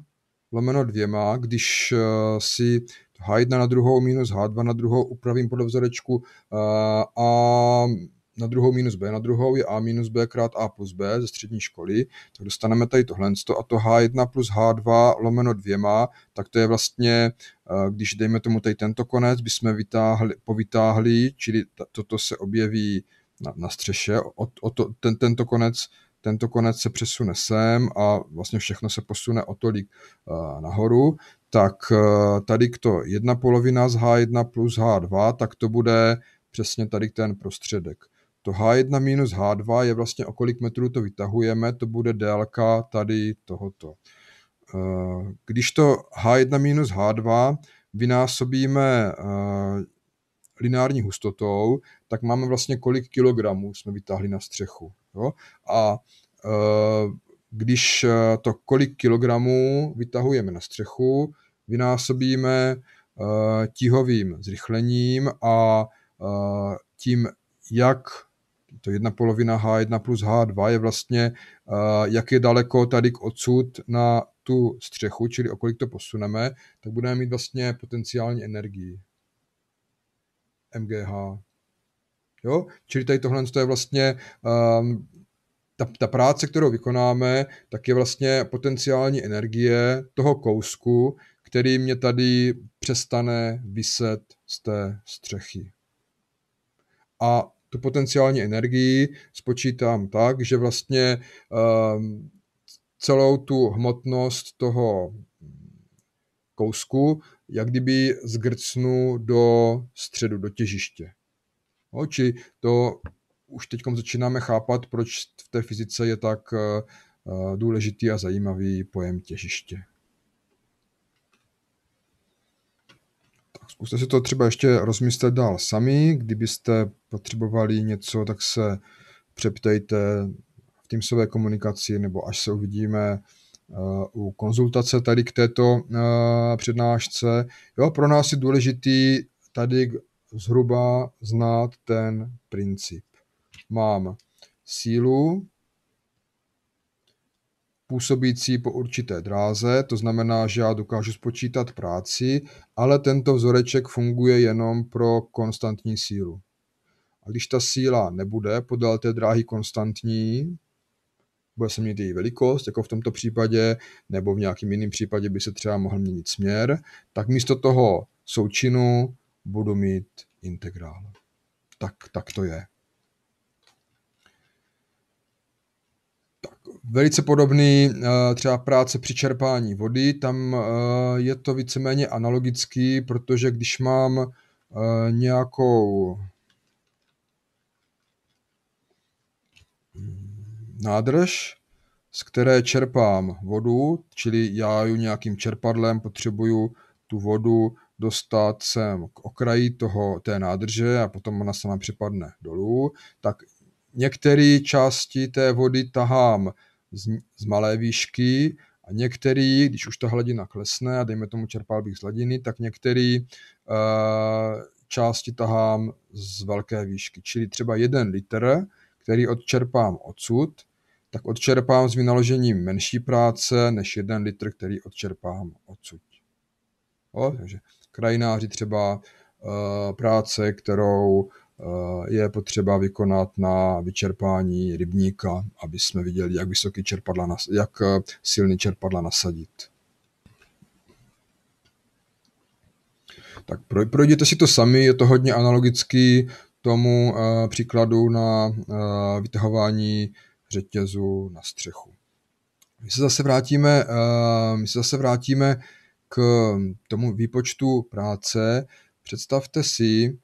lomeno dvěma, když uh, si H1 na druhou minus H2 na druhou upravím podle vzorečku uh, a na druhou minus b, na druhou je a minus b krát a plus b ze střední školy, tak dostaneme tady tohle a to h1 plus h2 lomeno dvěma, tak to je vlastně, eh, když dejme tomu tady tento konec, bychom vytáhli, povytáhli, čili toto se objeví na, na střeše, o, o to, ten, tento konec tento konec se přesune sem a vlastně všechno se posune o tolik uh, nahoru, tak uh, tady to jedna polovina z H1 plus H2, tak to bude přesně tady ten prostředek. To H1 minus H2 je vlastně o kolik metrů to vytahujeme, to bude délka tady tohoto. Eh, když to H1 minus H2 vynásobíme eh, lineární hustotou, tak máme vlastně kolik kilogramů jsme vytáhli na střechu. Jo? A eh, když to kolik kilogramů vytahujeme na střechu, vynásobíme tíhovým zrychlením a tím, jak to jedna polovina H1 plus H2 je vlastně, eh, jak je daleko tady k odsud na tu střechu, čili okolik to posuneme, tak budeme mít vlastně potenciální energii. MGH. Jo? Čili tady tohle je vlastně um, ta, ta práce, kterou vykonáme, tak je vlastně potenciální energie toho kousku, který mě tady přestane vyset z té střechy. A tu potenciální energii spočítám tak, že vlastně ehm, celou tu hmotnost toho kousku, jak kdyby zgrcnu do středu, do těžiště. No, či to už teď začínáme chápat, proč v té fyzice je tak eh, důležitý a zajímavý pojem těžiště. Zkuste si to třeba ještě rozmyslet dál sami. Kdybyste potřebovali něco, tak se přeptejte v týmsové komunikaci nebo až se uvidíme eh, u konzultace tady k této eh, přednášce. Jo, pro nás je důležitý tady zhruba znát ten princip. Mám sílu, působící po určité dráze, to znamená, že já dokážu spočítat práci, ale tento vzoreček funguje jenom pro konstantní sílu. A když ta síla nebude podél té dráhy konstantní, bude se měnit její velikost, jako v tomto případě, nebo v nějakém jiném případě by se třeba mohl měnit směr, tak místo toho součinu budu mít integrál. Tak, tak to je. Velice podobný eh, třeba práce při čerpání vody, tam eh, je to víceméně analogický, protože když mám eh, nějakou hm, nádrž, z které čerpám vodu, čili já ju nějakým čerpadlem potřebuju tu vodu dostat sem k okraji toho, té nádrže a potom ona sama připadne dolů, tak některé části té vody tahám z, z malé výšky a některý, když už ta hladina klesne a dejme tomu čerpal bych z hladiny, tak některý uh, části tahám z velké výšky. Čili třeba jeden litr, který odčerpám odsud, tak odčerpám s vynaložením menší práce než jeden litr, který odčerpám odsud. O, takže krajináři třeba uh, práce, kterou Eh, je potřeba vykonat na vyčerpání rybníka, aby jsme viděli, jak, vysoký čerpadla, jak eh, silný čerpadla nasadit. Tak projděte si to sami, je to hodně analogický tomu eh, příkladu na vytahování řetězu na střechu. My se zase vrátíme, my se zase vrátíme k tomu výpočtu práce. Představte si,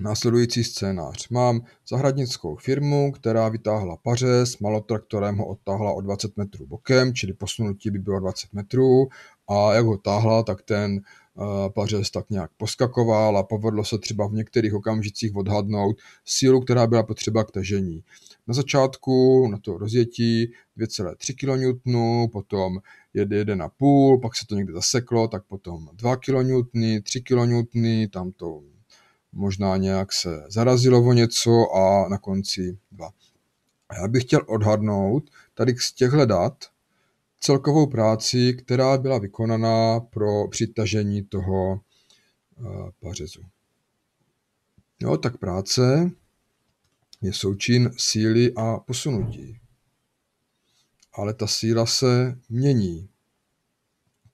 Následující scénář. Mám zahradnickou firmu, která vytáhla paře, s malotraktorem ho odtáhla o 20 metrů bokem, čili posunutí by bylo 20 metrů a jak ho táhla, tak ten eh, pařez tak nějak poskakoval a povedlo se třeba v některých okamžicích odhadnout sílu, která byla potřeba k tažení. Na začátku na to rozjetí 2,3 kN, potom 1,5, pak se to někde zaseklo, tak potom 2 kN, 3 kN, tam to možná nějak se zarazilo o něco a na konci dva. já bych chtěl odhadnout tady z těchto dat celkovou práci, která byla vykonaná pro přitažení toho eh, pařezu. Jo, tak práce je součin síly a posunutí. Ale ta síla se mění.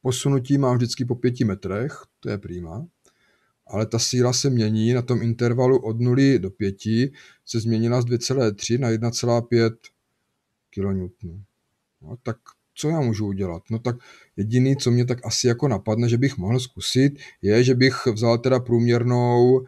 Posunutí má vždycky po pěti metrech, to je prýma ale ta síla se mění na tom intervalu od 0 do 5, se změnila z 2,3 na 1,5 kN. No, tak co já můžu udělat? No tak jediný, co mě tak asi jako napadne, že bych mohl zkusit, je, že bych vzal teda průměrnou uh,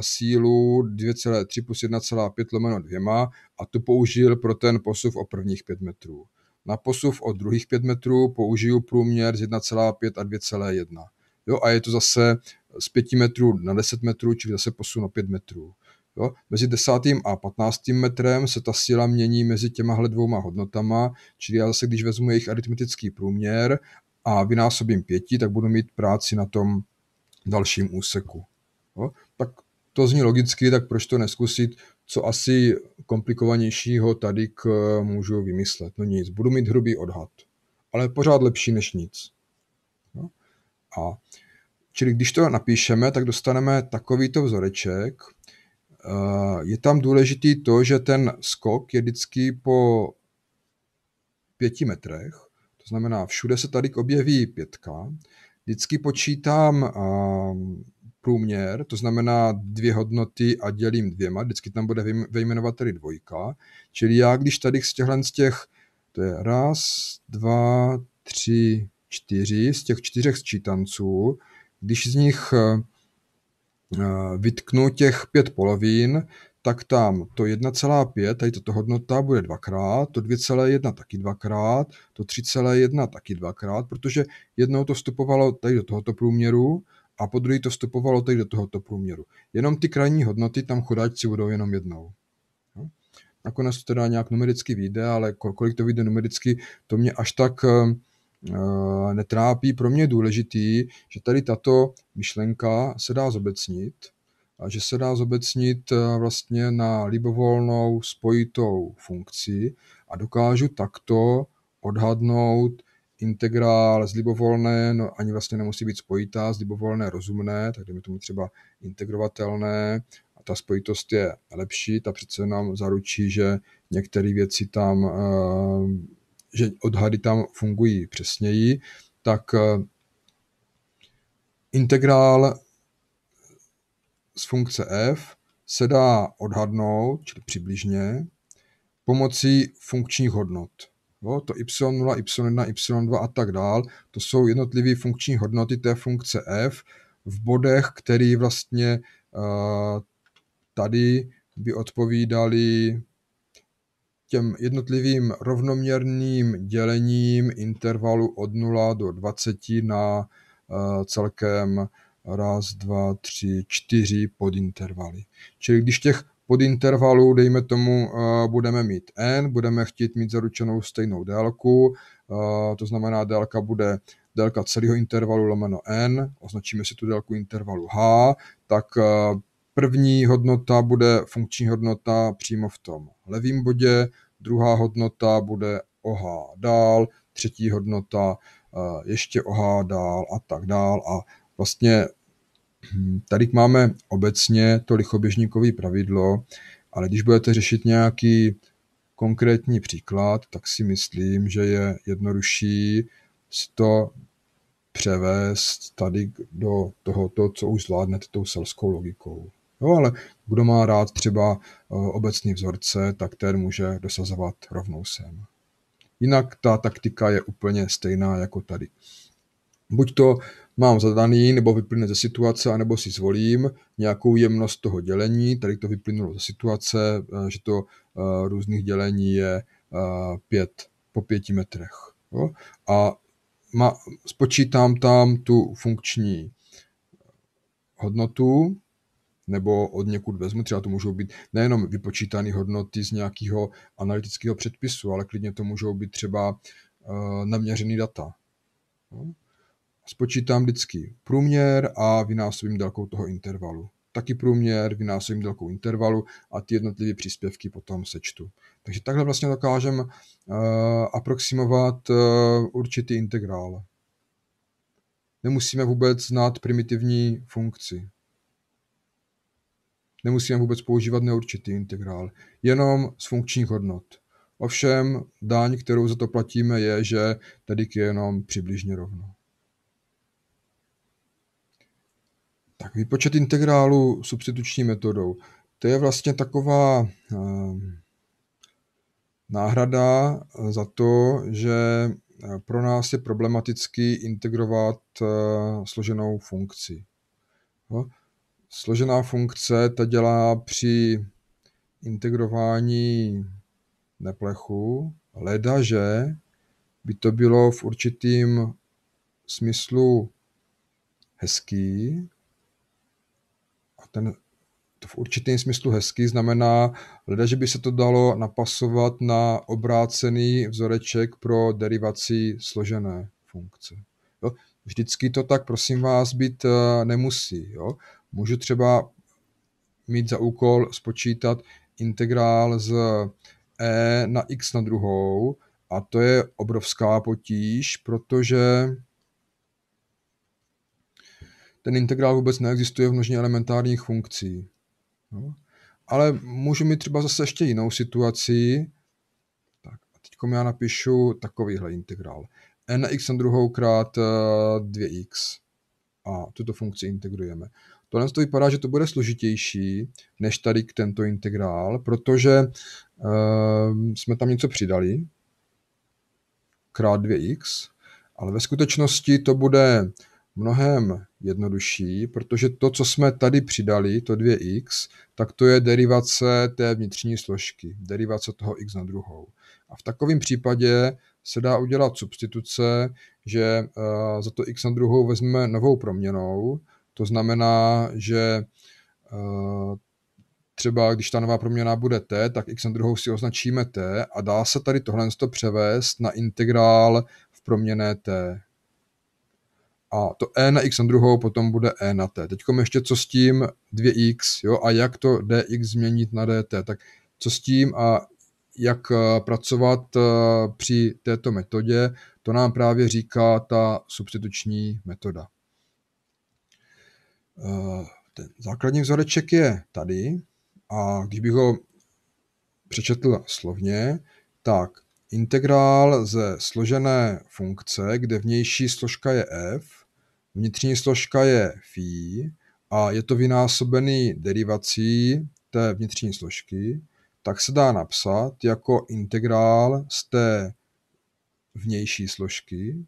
sílu 2,3 plus 1,5 lomeno 2 a tu použil pro ten posuv o prvních 5 metrů. Na posuv o druhých 5 metrů použiju průměr z 1,5 a 2,1. Jo, a je to zase z 5 metrů na 10 metrů, čili zase posun o 5 metrů. Jo? Mezi desátým a patnáctým metrem se ta síla mění mezi těma dvouma hodnotama, čili já zase, když vezmu jejich aritmetický průměr a vynásobím pěti, tak budu mít práci na tom dalším úseku. Jo? Tak to zní logicky, tak proč to neskusit, co asi komplikovanějšího tady k, můžu vymyslet. No nic, budu mít hrubý odhad, ale pořád lepší než nic. Jo? A Čili když to napíšeme, tak dostaneme takovýto vzoreček. Je tam důležitý to, že ten skok je vždycky po pěti metrech, to znamená všude se tady objeví pětka. Vždycky počítám průměr, to znamená dvě hodnoty a dělím dvěma, vždycky tam bude vyjmenovat tedy dvojka. Čili já, když tady z těchhle z těch, to je raz, dva, tři, čtyři, z těch čtyřech sčítanců, když z nich eh, eh, vytknu těch pět polovín, tak tam to 1,5, tady tato hodnota bude dvakrát, to 2,1 taky dvakrát, to 3,1 taky dvakrát, protože jednou to vstupovalo tady do tohoto průměru a po druhé to vstupovalo tady do tohoto průměru. Jenom ty krajní hodnoty tam chodáčci budou jenom jednou. Nakonec to teda nějak numericky vyjde, ale kolik to vyjde numericky, to mě až tak eh, Eh, netrápí, pro mě je důležitý, že tady tato myšlenka se dá zobecnit a že se dá zobecnit eh, vlastně na libovolnou spojitou funkci a dokážu takto odhadnout integrál z libovolné, no ani vlastně nemusí být spojitá, z libovolné rozumné, tak dejme tomu třeba integrovatelné, a ta spojitost je lepší, ta přece nám zaručí, že některé věci tam eh, že odhady tam fungují přesněji, tak eh, integrál z funkce f se dá odhadnout, čili přibližně, pomocí funkčních hodnot. Jo, to y0, y1, y2 a tak dál, to jsou jednotlivé funkční hodnoty té funkce f v bodech, který vlastně eh, tady by odpovídali těm jednotlivým rovnoměrným dělením intervalu od 0 do 20 na eh, celkem raz, dva, tři, čtyři podintervaly. Čili když těch podintervalů, dejme tomu, eh, budeme mít n, budeme chtít mít zaručenou stejnou délku, eh, to znamená délka bude délka celého intervalu lomeno n, označíme si tu délku intervalu h, tak První hodnota bude funkční hodnota přímo v tom levém bodě, druhá hodnota bude OH dál, třetí hodnota eh, ještě OH dál a tak dál. A vlastně hm, tady máme obecně to lichoběžníkové pravidlo, ale když budete řešit nějaký konkrétní příklad, tak si myslím, že je jednodušší si to převést tady do tohoto, co už zvládnete tou selskou logikou. Jo, ale kdo má rád třeba eh, obecní vzorce, tak ten může dosazovat rovnou sem. Jinak ta taktika je úplně stejná jako tady. Buď to mám zadaný, nebo vyplyne ze situace, anebo si zvolím nějakou jemnost toho dělení. Tady to vyplynulo ze situace, eh, že to eh, různých dělení je pět po pěti metrech. Jo? A ma, spočítám tam tu funkční hodnotu, nebo od někud vezmu. Třeba to můžou být nejenom vypočítané hodnoty z nějakého analytického předpisu, ale klidně to můžou být třeba eh, naměřený data. No. Spočítám vždycky průměr a vynásobím délkou toho intervalu. Taky průměr, vynásobím délkou intervalu a ty jednotlivé příspěvky potom sečtu. Takže takhle vlastně uh, aproximovat eh, určitý integrál nemusíme vůbec znát primitivní funkci nemusíme vůbec používat neurčitý integrál, jenom z funkčních hodnot. Ovšem, daň, kterou za to platíme, je, že tady je jenom přibližně rovno. Tak výpočet integrálu substituční metodou. To je vlastně taková ehm, náhrada za to, že eh, pro nás je problematický integrovat eh, složenou funkci. Složená funkce ta dělá při integrování neplechu, ledaže by to bylo v určitým smyslu hezký a ten to v určitém smyslu hezký znamená, že by se to dalo napasovat na obrácený vzoreček pro derivaci složené funkce. Jo? Vždycky to tak, prosím vás, být eh, nemusí. Jo? Můžu třeba mít za úkol spočítat integrál z e na x na druhou a to je obrovská potíž, protože ten integrál vůbec neexistuje v množině elementárních funkcí. No. Ale můžu mít třeba zase ještě jinou situaci. Tak a teď já napíšu takovýhle integrál. n e na x na druhou krát 2x. Eh, a tuto funkci integrujeme. Tohle to vypadá, že to bude složitější než tady k tento integrál, protože uh, jsme tam něco přidali, krát 2x, ale ve skutečnosti to bude mnohem jednodušší, protože to, co jsme tady přidali, to 2x, tak to je derivace té vnitřní složky, derivace toho x na druhou. A v takovém případě se dá udělat substituce, že eh, za to x na druhou vezmeme novou proměnou to znamená, že eh, třeba když ta nová proměna bude t, tak x na druhou si označíme t a dá se tady tohle převést na integrál v proměné t. A to e na x na druhou potom bude e na t. Teď ještě co s tím 2x jo, a jak to dx změnit na dt. Tak co s tím a jak eh, pracovat eh, při této metodě, to nám právě říká ta substituční metoda. Eh, ten základní vzoreček je tady a když bych ho přečetl slovně, tak integrál ze složené funkce, kde vnější složka je f, vnitřní složka je phi a je to vynásobený derivací té vnitřní složky, tak se dá napsat jako integrál z té vnější složky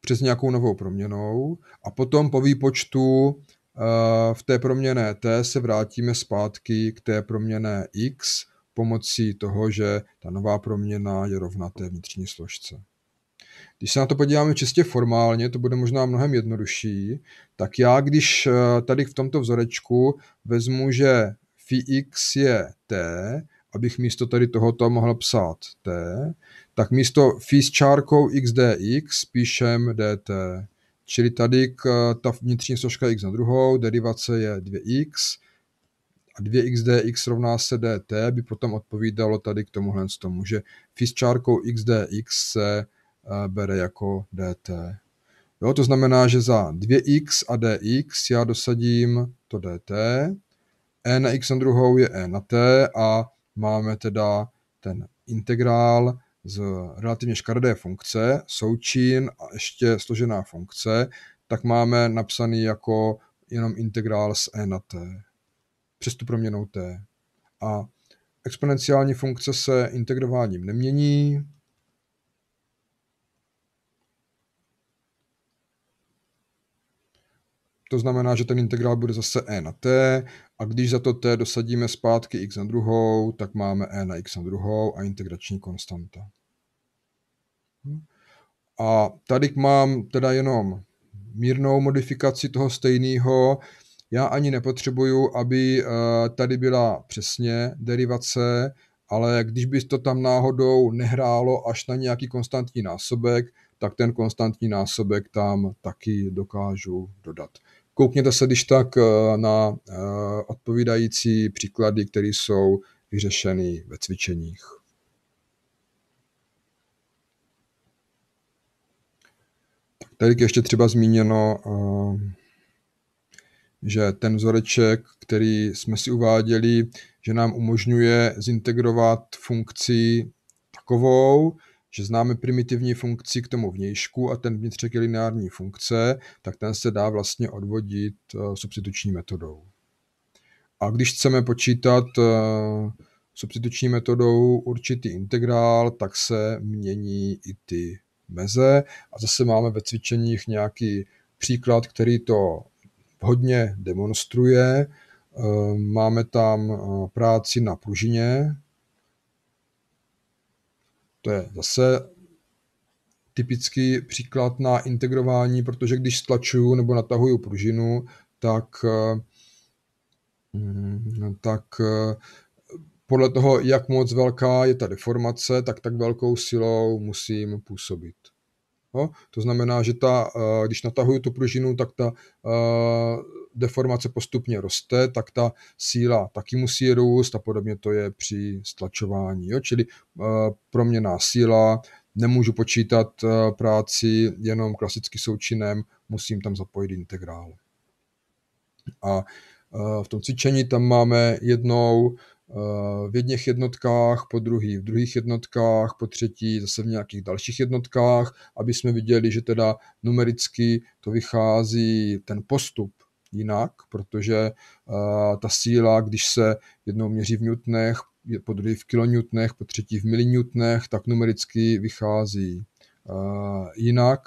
přes nějakou novou proměnou a potom po výpočtu eh, v té proměné t se vrátíme zpátky k té proměné x pomocí toho, že ta nová proměna je rovna té vnitřní složce. Když se na to podíváme čistě formálně, to bude možná mnohem jednodušší, tak já, když eh, tady v tomto vzorečku vezmu, že phi x je t, abych místo tady tohoto mohl psát T, tak místo fi s čárkou xdx píšem dt. Čili tady k, ta vnitřní složka x na druhou, derivace je 2x a 2x dx rovná se dt by potom odpovídalo tady k tomuhle z tomu, že fi s čárkou x dx se eh, bere jako dt. Jo, to znamená, že za 2x a dx já dosadím to dt, e na x na druhou je e na t a máme teda ten integrál z relativně škaredé funkce, součin a ještě složená funkce, tak máme napsaný jako jenom integrál z e na t, přes tu proměnou t. A exponenciální funkce se integrováním nemění, To znamená, že ten integrál bude zase e na t a když za to t dosadíme zpátky x na druhou, tak máme e na x na druhou a integrační konstanta. A tady mám teda jenom mírnou modifikaci toho stejného. Já ani nepotřebuju, aby eh, tady byla přesně derivace, ale když by to tam náhodou nehrálo až na nějaký konstantní násobek, tak ten konstantní násobek tam taky dokážu dodat. Koukněte se když tak eh, na eh, odpovídající příklady, které jsou vyřešeny ve cvičeních. Tak tady ještě třeba zmíněno, eh, že ten vzoreček, který jsme si uváděli, že nám umožňuje zintegrovat funkci takovou, že známe primitivní funkci k tomu vnějšku a ten vnitřek je lineární funkce, tak ten se dá vlastně odvodit eh, substituční metodou. A když chceme počítat eh, substituční metodou určitý integrál, tak se mění i ty meze. A zase máme ve cvičeních nějaký příklad, který to hodně demonstruje. Eh, máme tam práci na pružině, to je zase typický příklad na integrování, protože když stlačuju nebo natahuju pružinu, tak, eh, mm, tak eh, podle toho, jak moc velká je ta deformace, tak tak velkou silou musím působit. Jo? To znamená, že ta, eh, když natahuju tu pružinu, tak ta eh, deformace postupně roste, tak ta síla taky musí růst a podobně to je při stlačování. Jo? Čili eh, proměná síla, nemůžu počítat práci jenom klasicky součinem, musím tam zapojit integrál. A v tom cvičení tam máme jednou Eh, v jedněch jednotkách, po druhý v druhých jednotkách, po třetí zase v nějakých dalších jednotkách, aby jsme viděli, že teda numericky to vychází ten postup jinak, protože eh, ta síla, když se jednou měří v newtonech, po druhý v kilonewtonech, po třetí v milinewtonech, tak numericky vychází eh, jinak,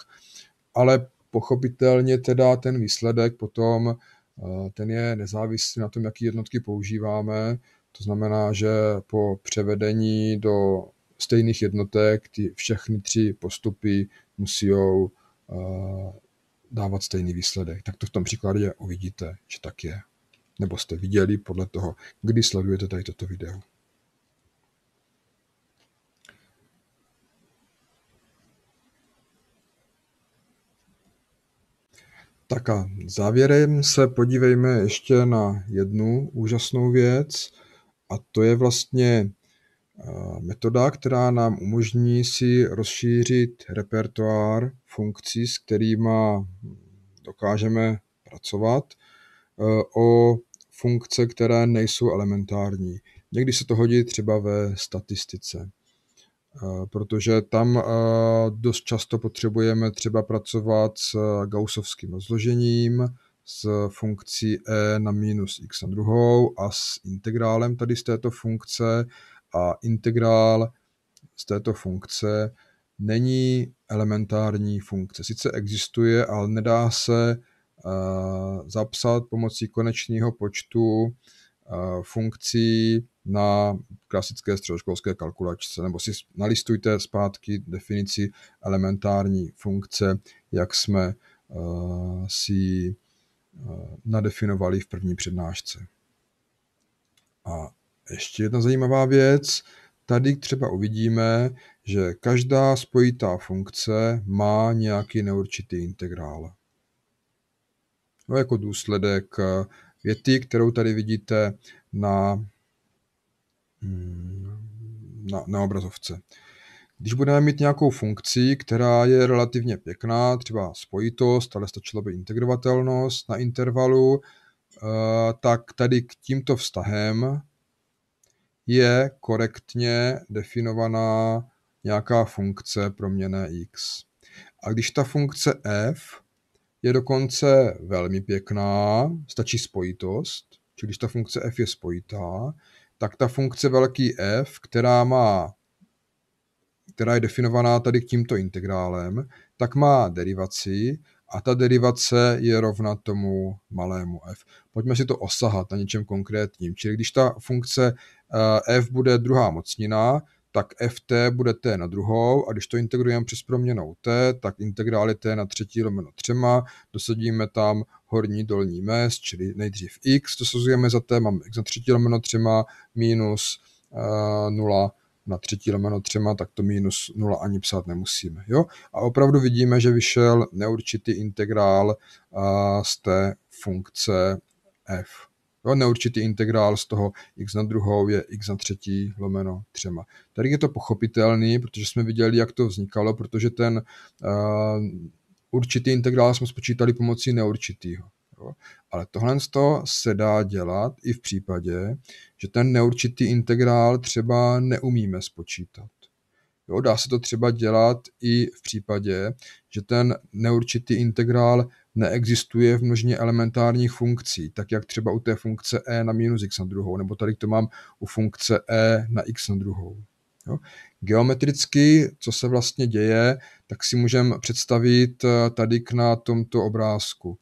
ale pochopitelně teda ten výsledek potom ten je nezávislý na tom, jaký jednotky používáme, to znamená, že po převedení do stejných jednotek ty všechny tři postupy musí eh, dávat stejný výsledek. Tak to v tom příkladě uvidíte, že tak je. Nebo jste viděli podle toho, kdy sledujete tady toto video. Tak a závěrem se podívejme ještě na jednu úžasnou věc, a to je vlastně eh, metoda, která nám umožní si rozšířit repertoár funkcí, s kterými dokážeme pracovat, eh, o funkce, které nejsou elementární. Někdy se to hodí třeba ve statistice, eh, protože tam dost často potřebujeme třeba pracovat s gausovským rozložením, s funkcí e na minus x na druhou a s integrálem tady z této funkce a integrál z této funkce není elementární funkce. Sice existuje, ale nedá se eh, zapsat pomocí konečného počtu eh, funkcí na klasické středoškolské kalkulačce, nebo si nalistujte zpátky definici elementární funkce, jak jsme eh, si Eh, nadefinovali v první přednášce. A ještě jedna zajímavá věc. Tady třeba uvidíme, že každá spojitá funkce má nějaký neurčitý integrál. No, jako důsledek věty, eh, kterou tady vidíte na, mm, na, na obrazovce. Když budeme mít nějakou funkci, která je relativně pěkná, třeba spojitost, ale stačilo by integrovatelnost na intervalu, eh, tak tady k tímto vztahem je korektně definovaná nějaká funkce proměné x. A když ta funkce f je dokonce velmi pěkná, stačí spojitost, čili když ta funkce f je spojitá, tak ta funkce velký f, která má která je definovaná tady k tímto integrálem, tak má derivaci a ta derivace je rovna tomu malému f. Pojďme si to osahat na něčem konkrétním. Čili když ta funkce eh, f bude druhá mocnina, tak ft bude t na druhou a když to integrujeme přes proměnou t, tak integrál je t na třetí lomeno třema, dosadíme tam horní dolní mez, čili nejdřív x, dosazujeme za t, máme x na třetí lomeno třema minus uh, eh, 0 na třetí lomeno třema, tak to minus nula ani psát nemusíme. Jo? A opravdu vidíme, že vyšel neurčitý integrál z té funkce f. Jo, neurčitý integrál z toho x na druhou je x na třetí lomeno třema. Tady je to pochopitelný, protože jsme viděli, jak to vznikalo, protože ten určitý integrál jsme spočítali pomocí neurčitýho. Ale tohle se dá dělat i v případě, že ten neurčitý integrál třeba neumíme spočítat. Jo, dá se to třeba dělat i v případě, že ten neurčitý integrál neexistuje v množině elementárních funkcí, tak jak třeba u té funkce e na minus x na druhou, nebo tady to mám u funkce e na x na druhou. Jo. Geometricky, co se vlastně děje, tak si můžeme představit eh, tady na tomto obrázku.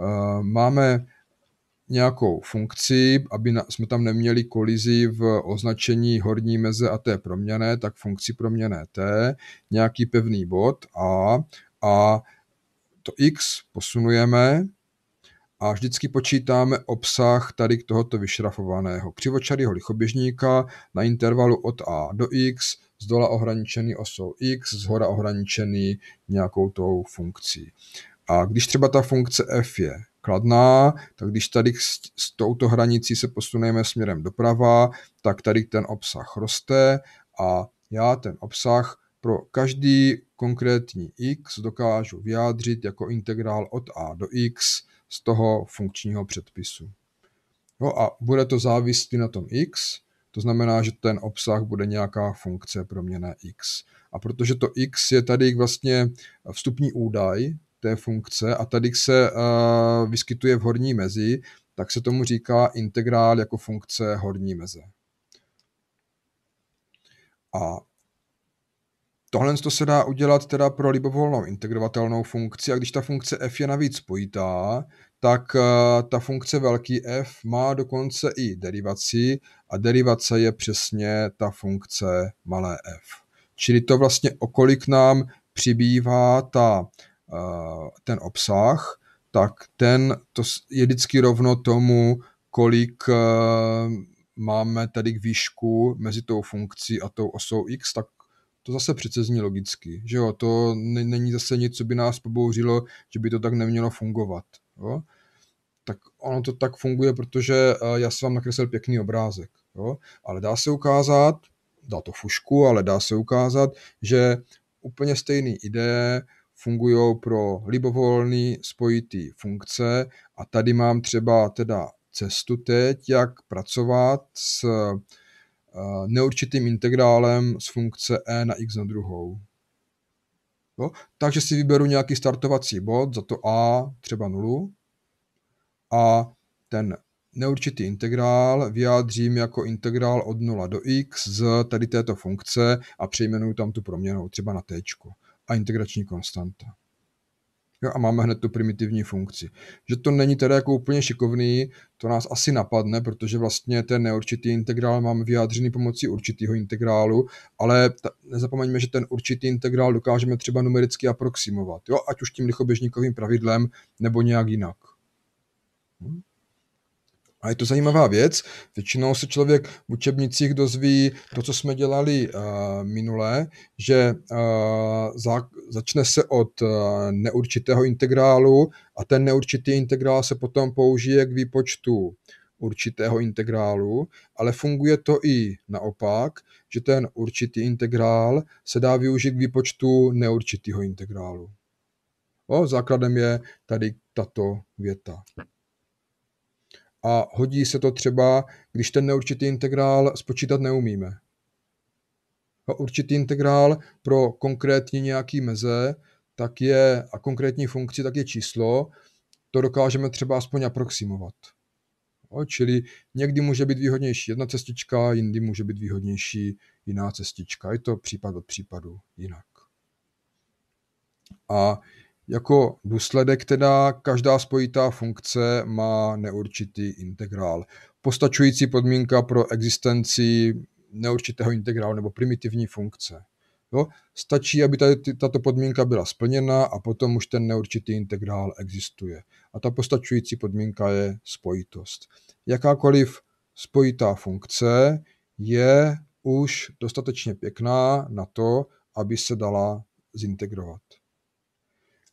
Eh, máme nějakou funkci, aby na, jsme tam neměli kolizi v označení horní meze a té proměné, tak funkci proměné t, nějaký pevný bod a, a to x posunujeme a vždycky počítáme obsah tady k tohoto vyšrafovaného křivočarého lichoběžníka na intervalu od a do x, z dola ohraničený osou x, z hora ohraničený nějakou tou funkcí. A když třeba ta funkce f je kladná, tak když tady s, s touto hranicí se posuneme směrem doprava, tak tady ten obsah roste a já ten obsah pro každý konkrétní x dokážu vyjádřit jako integrál od a do x z toho funkčního předpisu. No a bude to závislý na tom x, to znamená, že ten obsah bude nějaká funkce proměna x. A protože to x je tady vlastně vstupní údaj té funkce a tady se uh, vyskytuje v horní mezi, tak se tomu říká integrál jako funkce horní meze. A tohle to se dá udělat teda pro libovolnou integrovatelnou funkci a když ta funkce f je navíc spojitá, tak eh, ta funkce velký f má dokonce i derivaci a derivace je přesně ta funkce malé f. Čili to vlastně, okolik nám přibývá ta ten obsah, tak ten to je vždycky rovno tomu, kolik e, máme tady k výšku mezi tou funkcí a tou osou x, tak to zase přece zní logicky. Že jo? To není zase nic, co by nás pobouřilo, že by to tak nemělo fungovat. Jo? Tak ono to tak funguje, protože e, já jsem vám nakreslil pěkný obrázek. Jo? Ale dá se ukázat, dá to fušku, ale dá se ukázat, že úplně stejný ideje fungují pro libovolný spojitý funkce a tady mám třeba teda cestu teď, jak pracovat s eh, neurčitým integrálem z funkce e na x na druhou. Jo? Takže si vyberu nějaký startovací bod, za to a třeba nulu a ten neurčitý integrál vyjádřím jako integrál od 0 do x z tady této funkce a přejmenuju tam tu proměnou třeba na t a integrační konstanta. Jo, a máme hned tu primitivní funkci. Že to není teda jako úplně šikovný, to nás asi napadne, protože vlastně ten neurčitý integrál máme vyjádřený pomocí určitýho integrálu, ale ta, nezapomeňme, že ten určitý integrál dokážeme třeba numericky aproximovat, jo, ať už tím lichoběžníkovým pravidlem nebo nějak jinak. Hm? A je to zajímavá věc. Většinou se člověk v učebnicích dozví to, co jsme dělali uh, eh, minulé, že uh, za, začne se od uh, neurčitého integrálu a ten neurčitý integrál se potom použije k výpočtu určitého integrálu, ale funguje to i naopak, že ten určitý integrál se dá využít k výpočtu neurčitého integrálu. O, základem je tady tato věta a hodí se to třeba, když ten neurčitý integrál spočítat neumíme. A určitý integrál pro konkrétní nějaký meze tak je, a konkrétní funkci tak je číslo, to dokážeme třeba aspoň aproximovat. O, čili někdy může být výhodnější jedna cestička, jindy může být výhodnější jiná cestička. Je to případ od případu jinak. A jako důsledek teda každá spojitá funkce má neurčitý integrál. Postačující podmínka pro existenci neurčitého integrálu nebo primitivní funkce. Jo? Stačí, aby tady tato podmínka byla splněna a potom už ten neurčitý integrál existuje. A ta postačující podmínka je spojitost. Jakákoliv spojitá funkce je už dostatečně pěkná na to, aby se dala zintegrovat.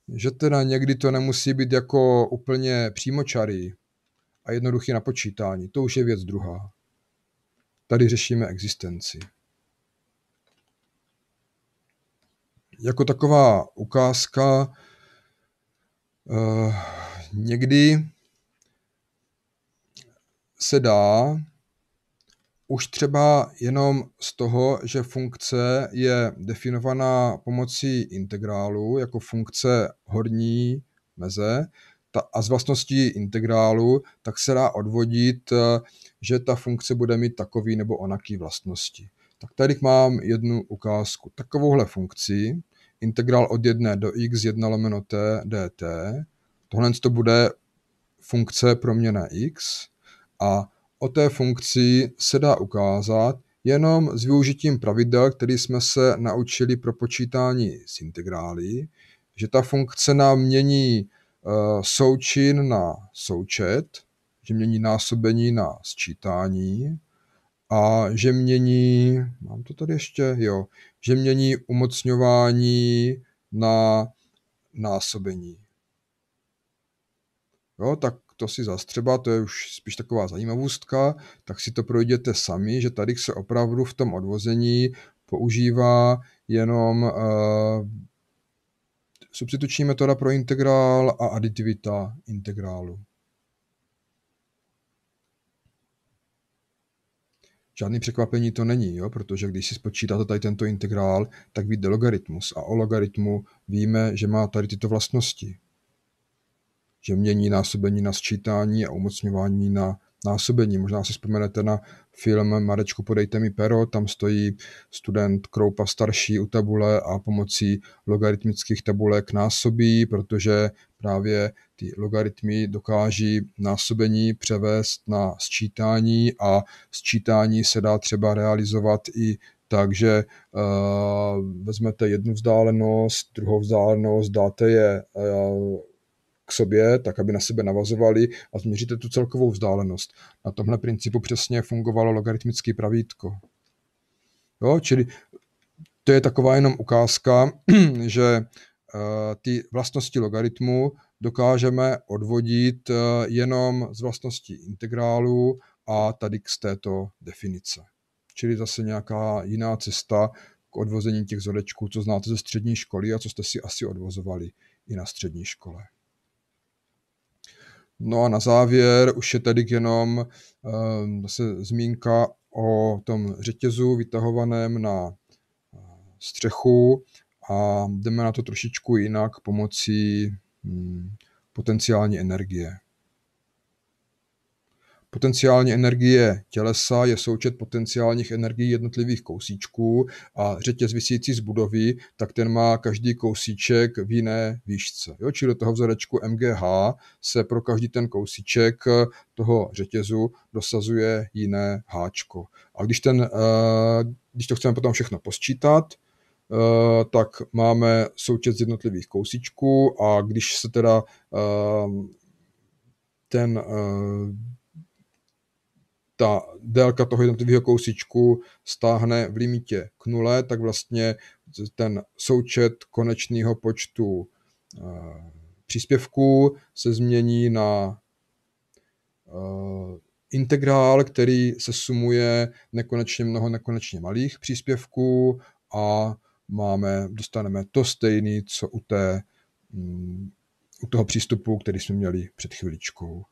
Že teda někdy to nemusí být jako úplně přímočarý a jednoduchý na počítání. To už je věc druhá. Tady řešíme existenci. Jako taková ukázka, eh, někdy se dá už třeba jenom z toho, že funkce je definovaná pomocí integrálu jako funkce horní meze ta, a z vlastností integrálu, tak se dá odvodit, eh, že ta funkce bude mít takový nebo onaký vlastnosti. Tak tady mám jednu ukázku. Takovouhle funkci, integrál od 1 do x 1 lomeno t dt, tohle to bude funkce proměna x a o té funkci se dá ukázat jenom s využitím pravidel, které jsme se naučili pro počítání s integrály, že ta funkce nám mění eh, součin na součet, že mění násobení na sčítání a že mění, mám to tady ještě, jo, že mění umocňování na násobení. Jo, tak to si zastřeba, to je už spíš taková zajímavostka, tak si to projděte sami, že tady se opravdu v tom odvození používá jenom uh, substituční metoda pro integrál a aditivita integrálu. Žádný překvapení to není, jo? protože když si spočítáte tady tento integrál, tak vidíte logaritmus a o logaritmu víme, že má tady tyto vlastnosti že mění násobení na sčítání a umocňování na násobení. Možná si vzpomenete na film Marečku podejte mi pero, tam stojí student Kroupa starší u tabule a pomocí logaritmických tabulek násobí, protože právě ty logaritmy dokáží násobení převést na sčítání a sčítání se dá třeba realizovat i takže uh, eh, vezmete jednu vzdálenost, druhou vzdálenost, dáte je uh, k sobě, tak aby na sebe navazovali a změříte tu celkovou vzdálenost. Na tomhle principu přesně fungovalo logaritmické pravítko. Jo, čili to je taková jenom ukázka, (clears throat) že eh, ty vlastnosti logaritmu dokážeme odvodit eh, jenom z vlastností integrálu a tady z této definice. Čili zase nějaká jiná cesta k odvození těch vzorečků, co znáte ze střední školy a co jste si asi odvozovali i na střední škole. No a na závěr už je tedy jenom ehm, zase zmínka o tom řetězu vytahovaném na eh, střechu a jdeme na to trošičku jinak pomocí hm, potenciální energie. Potenciální energie tělesa je součet potenciálních energií jednotlivých kousíčků a řetěz vysící z budovy, tak ten má každý kousíček v jiné výšce. Jo? Čili do toho vzorečku MGH se pro každý ten kousíček toho řetězu dosazuje jiné háčko. A když, ten, eh, když to chceme potom všechno posčítat, eh, tak máme součet z jednotlivých kousíčků a když se teda eh, ten ta délka toho jednotlivého kousičku stáhne v limitě k nule, tak vlastně ten součet konečného počtu eh, příspěvků se změní na eh, integrál, který se sumuje nekonečně mnoho nekonečně malých příspěvků a máme, dostaneme to stejné, co u, té, mm, u toho přístupu, který jsme měli před chviličkou.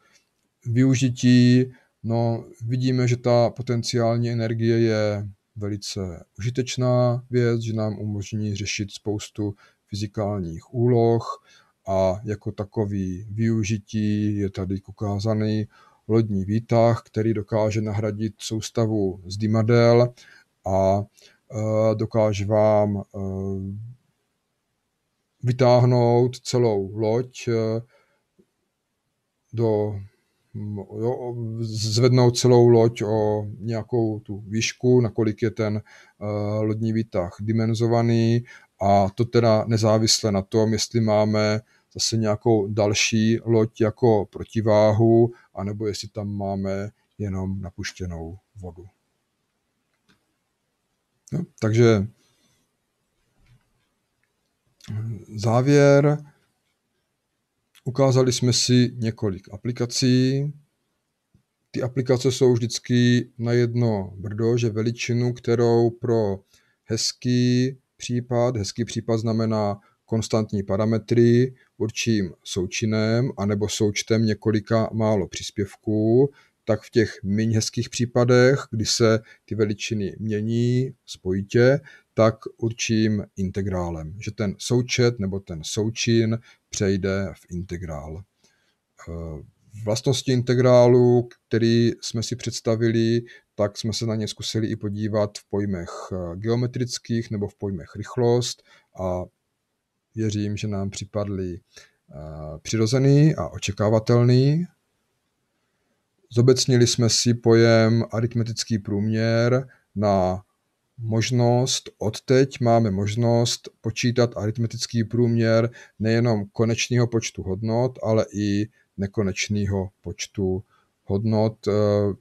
Využití No, vidíme, že ta potenciální energie je velice užitečná věc, že nám umožní řešit spoustu fyzikálních úloh a jako takový využití je tady ukázaný lodní výtah, který dokáže nahradit soustavu z dimadel a eh, dokáže vám eh, vytáhnout celou loď eh, do jo, zvednout celou loď o nějakou tu výšku, nakolik je ten uh, lodní výtah dimenzovaný a to teda nezávisle na tom, jestli máme zase nějakou další loď jako protiváhu, anebo jestli tam máme jenom napuštěnou vodu. No, takže eh, závěr Ukázali jsme si několik aplikací. Ty aplikace jsou vždycky na jedno brdo, že veličinu, kterou pro hezký případ, hezký případ znamená konstantní parametry určím součinem anebo součtem několika málo příspěvků, tak v těch méně hezkých případech, kdy se ty veličiny mění spojitě, tak určím integrálem, že ten součet nebo ten součin přejde v integrál. Eh, vlastnosti integrálu, který jsme si představili, tak jsme se na ně zkusili i podívat v pojmech eh, geometrických nebo v pojmech rychlost a věřím, že nám připadly eh, přirozený a očekávatelný. Zobecnili jsme si pojem aritmetický průměr na možnost, odteď máme možnost počítat aritmetický průměr nejenom konečného počtu hodnot, ale i nekonečného počtu hodnot, eh,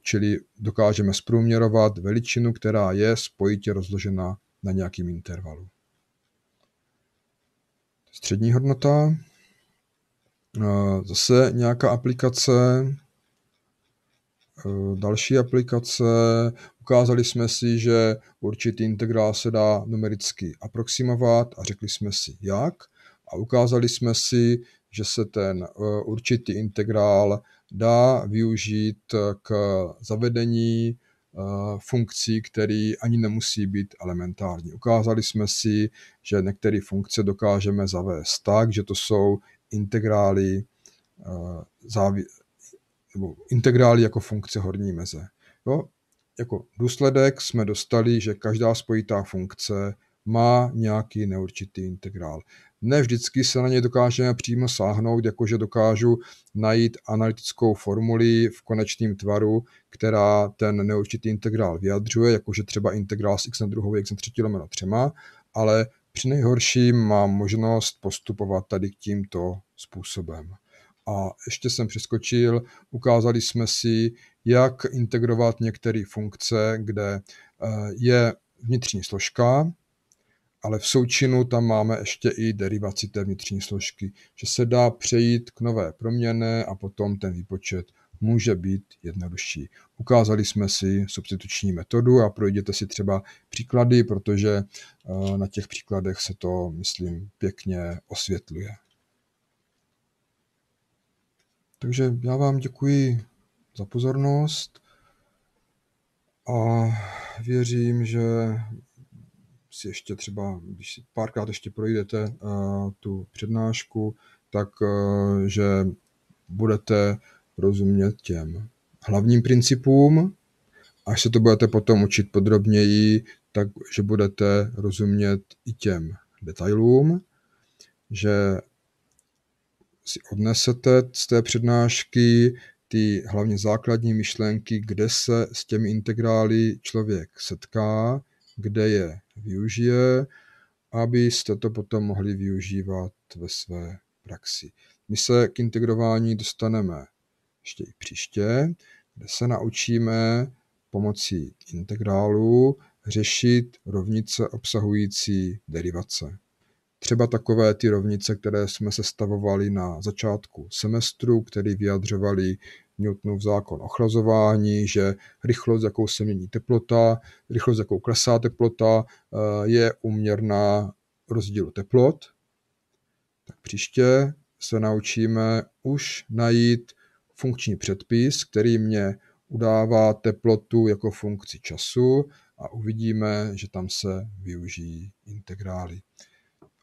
čili dokážeme zprůměrovat veličinu, která je spojitě rozložena na nějakým intervalu. Střední hodnota, eh, zase nějaká aplikace, eh, další aplikace, Ukázali jsme si, že určitý integrál se dá numericky aproximovat a řekli jsme si jak. A ukázali jsme si, že se ten eh, určitý integrál dá využít k zavedení eh, funkcí, které ani nemusí být elementární. Ukázali jsme si, že některé funkce dokážeme zavést tak, že to jsou integrály, eh, nebo integrály jako funkce horní meze. Jo? Jako důsledek jsme dostali, že každá spojitá funkce má nějaký neurčitý integrál. Ne vždycky se na něj dokážeme přímo sáhnout, jakože dokážu najít analytickou formuli v konečném tvaru, která ten neurčitý integrál vyjadřuje, jakože třeba integrál z x na druhou, x na třetí lomeno třema, ale při nejhorším mám možnost postupovat tady tímto způsobem. A ještě jsem přeskočil, ukázali jsme si, jak integrovat některé funkce, kde eh, je vnitřní složka, ale v součinu tam máme ještě i derivaci té vnitřní složky, že se dá přejít k nové proměně a potom ten výpočet může být jednodušší. Ukázali jsme si substituční metodu a projděte si třeba příklady, protože eh, na těch příkladech se to, myslím, pěkně osvětluje. Takže já vám děkuji za pozornost a věřím, že si ještě třeba, když si párkrát ještě projdete eh, tu přednášku, tak eh, že budete rozumět těm hlavním principům, až se to budete potom učit podrobněji, takže budete rozumět i těm detailům, že si odnesete z té přednášky ty hlavně základní myšlenky, kde se s těmi integrály člověk setká, kde je využije, abyste to potom mohli využívat ve své praxi. My se k integrování dostaneme ještě i příště, kde se naučíme pomocí integrálu řešit rovnice obsahující derivace. Třeba takové ty rovnice, které jsme sestavovali na začátku semestru, které vyjadřovaly Newtonův zákon ochlazování, že rychlost, jakou se mění teplota, rychlost, jakou klesá teplota, eh, je uměrná rozdílu teplot. Tak příště se naučíme už najít funkční předpis, který mě udává teplotu jako funkci času a uvidíme, že tam se využijí integrály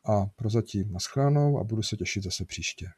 a prozatím naschledanou a budu se těšit zase příště.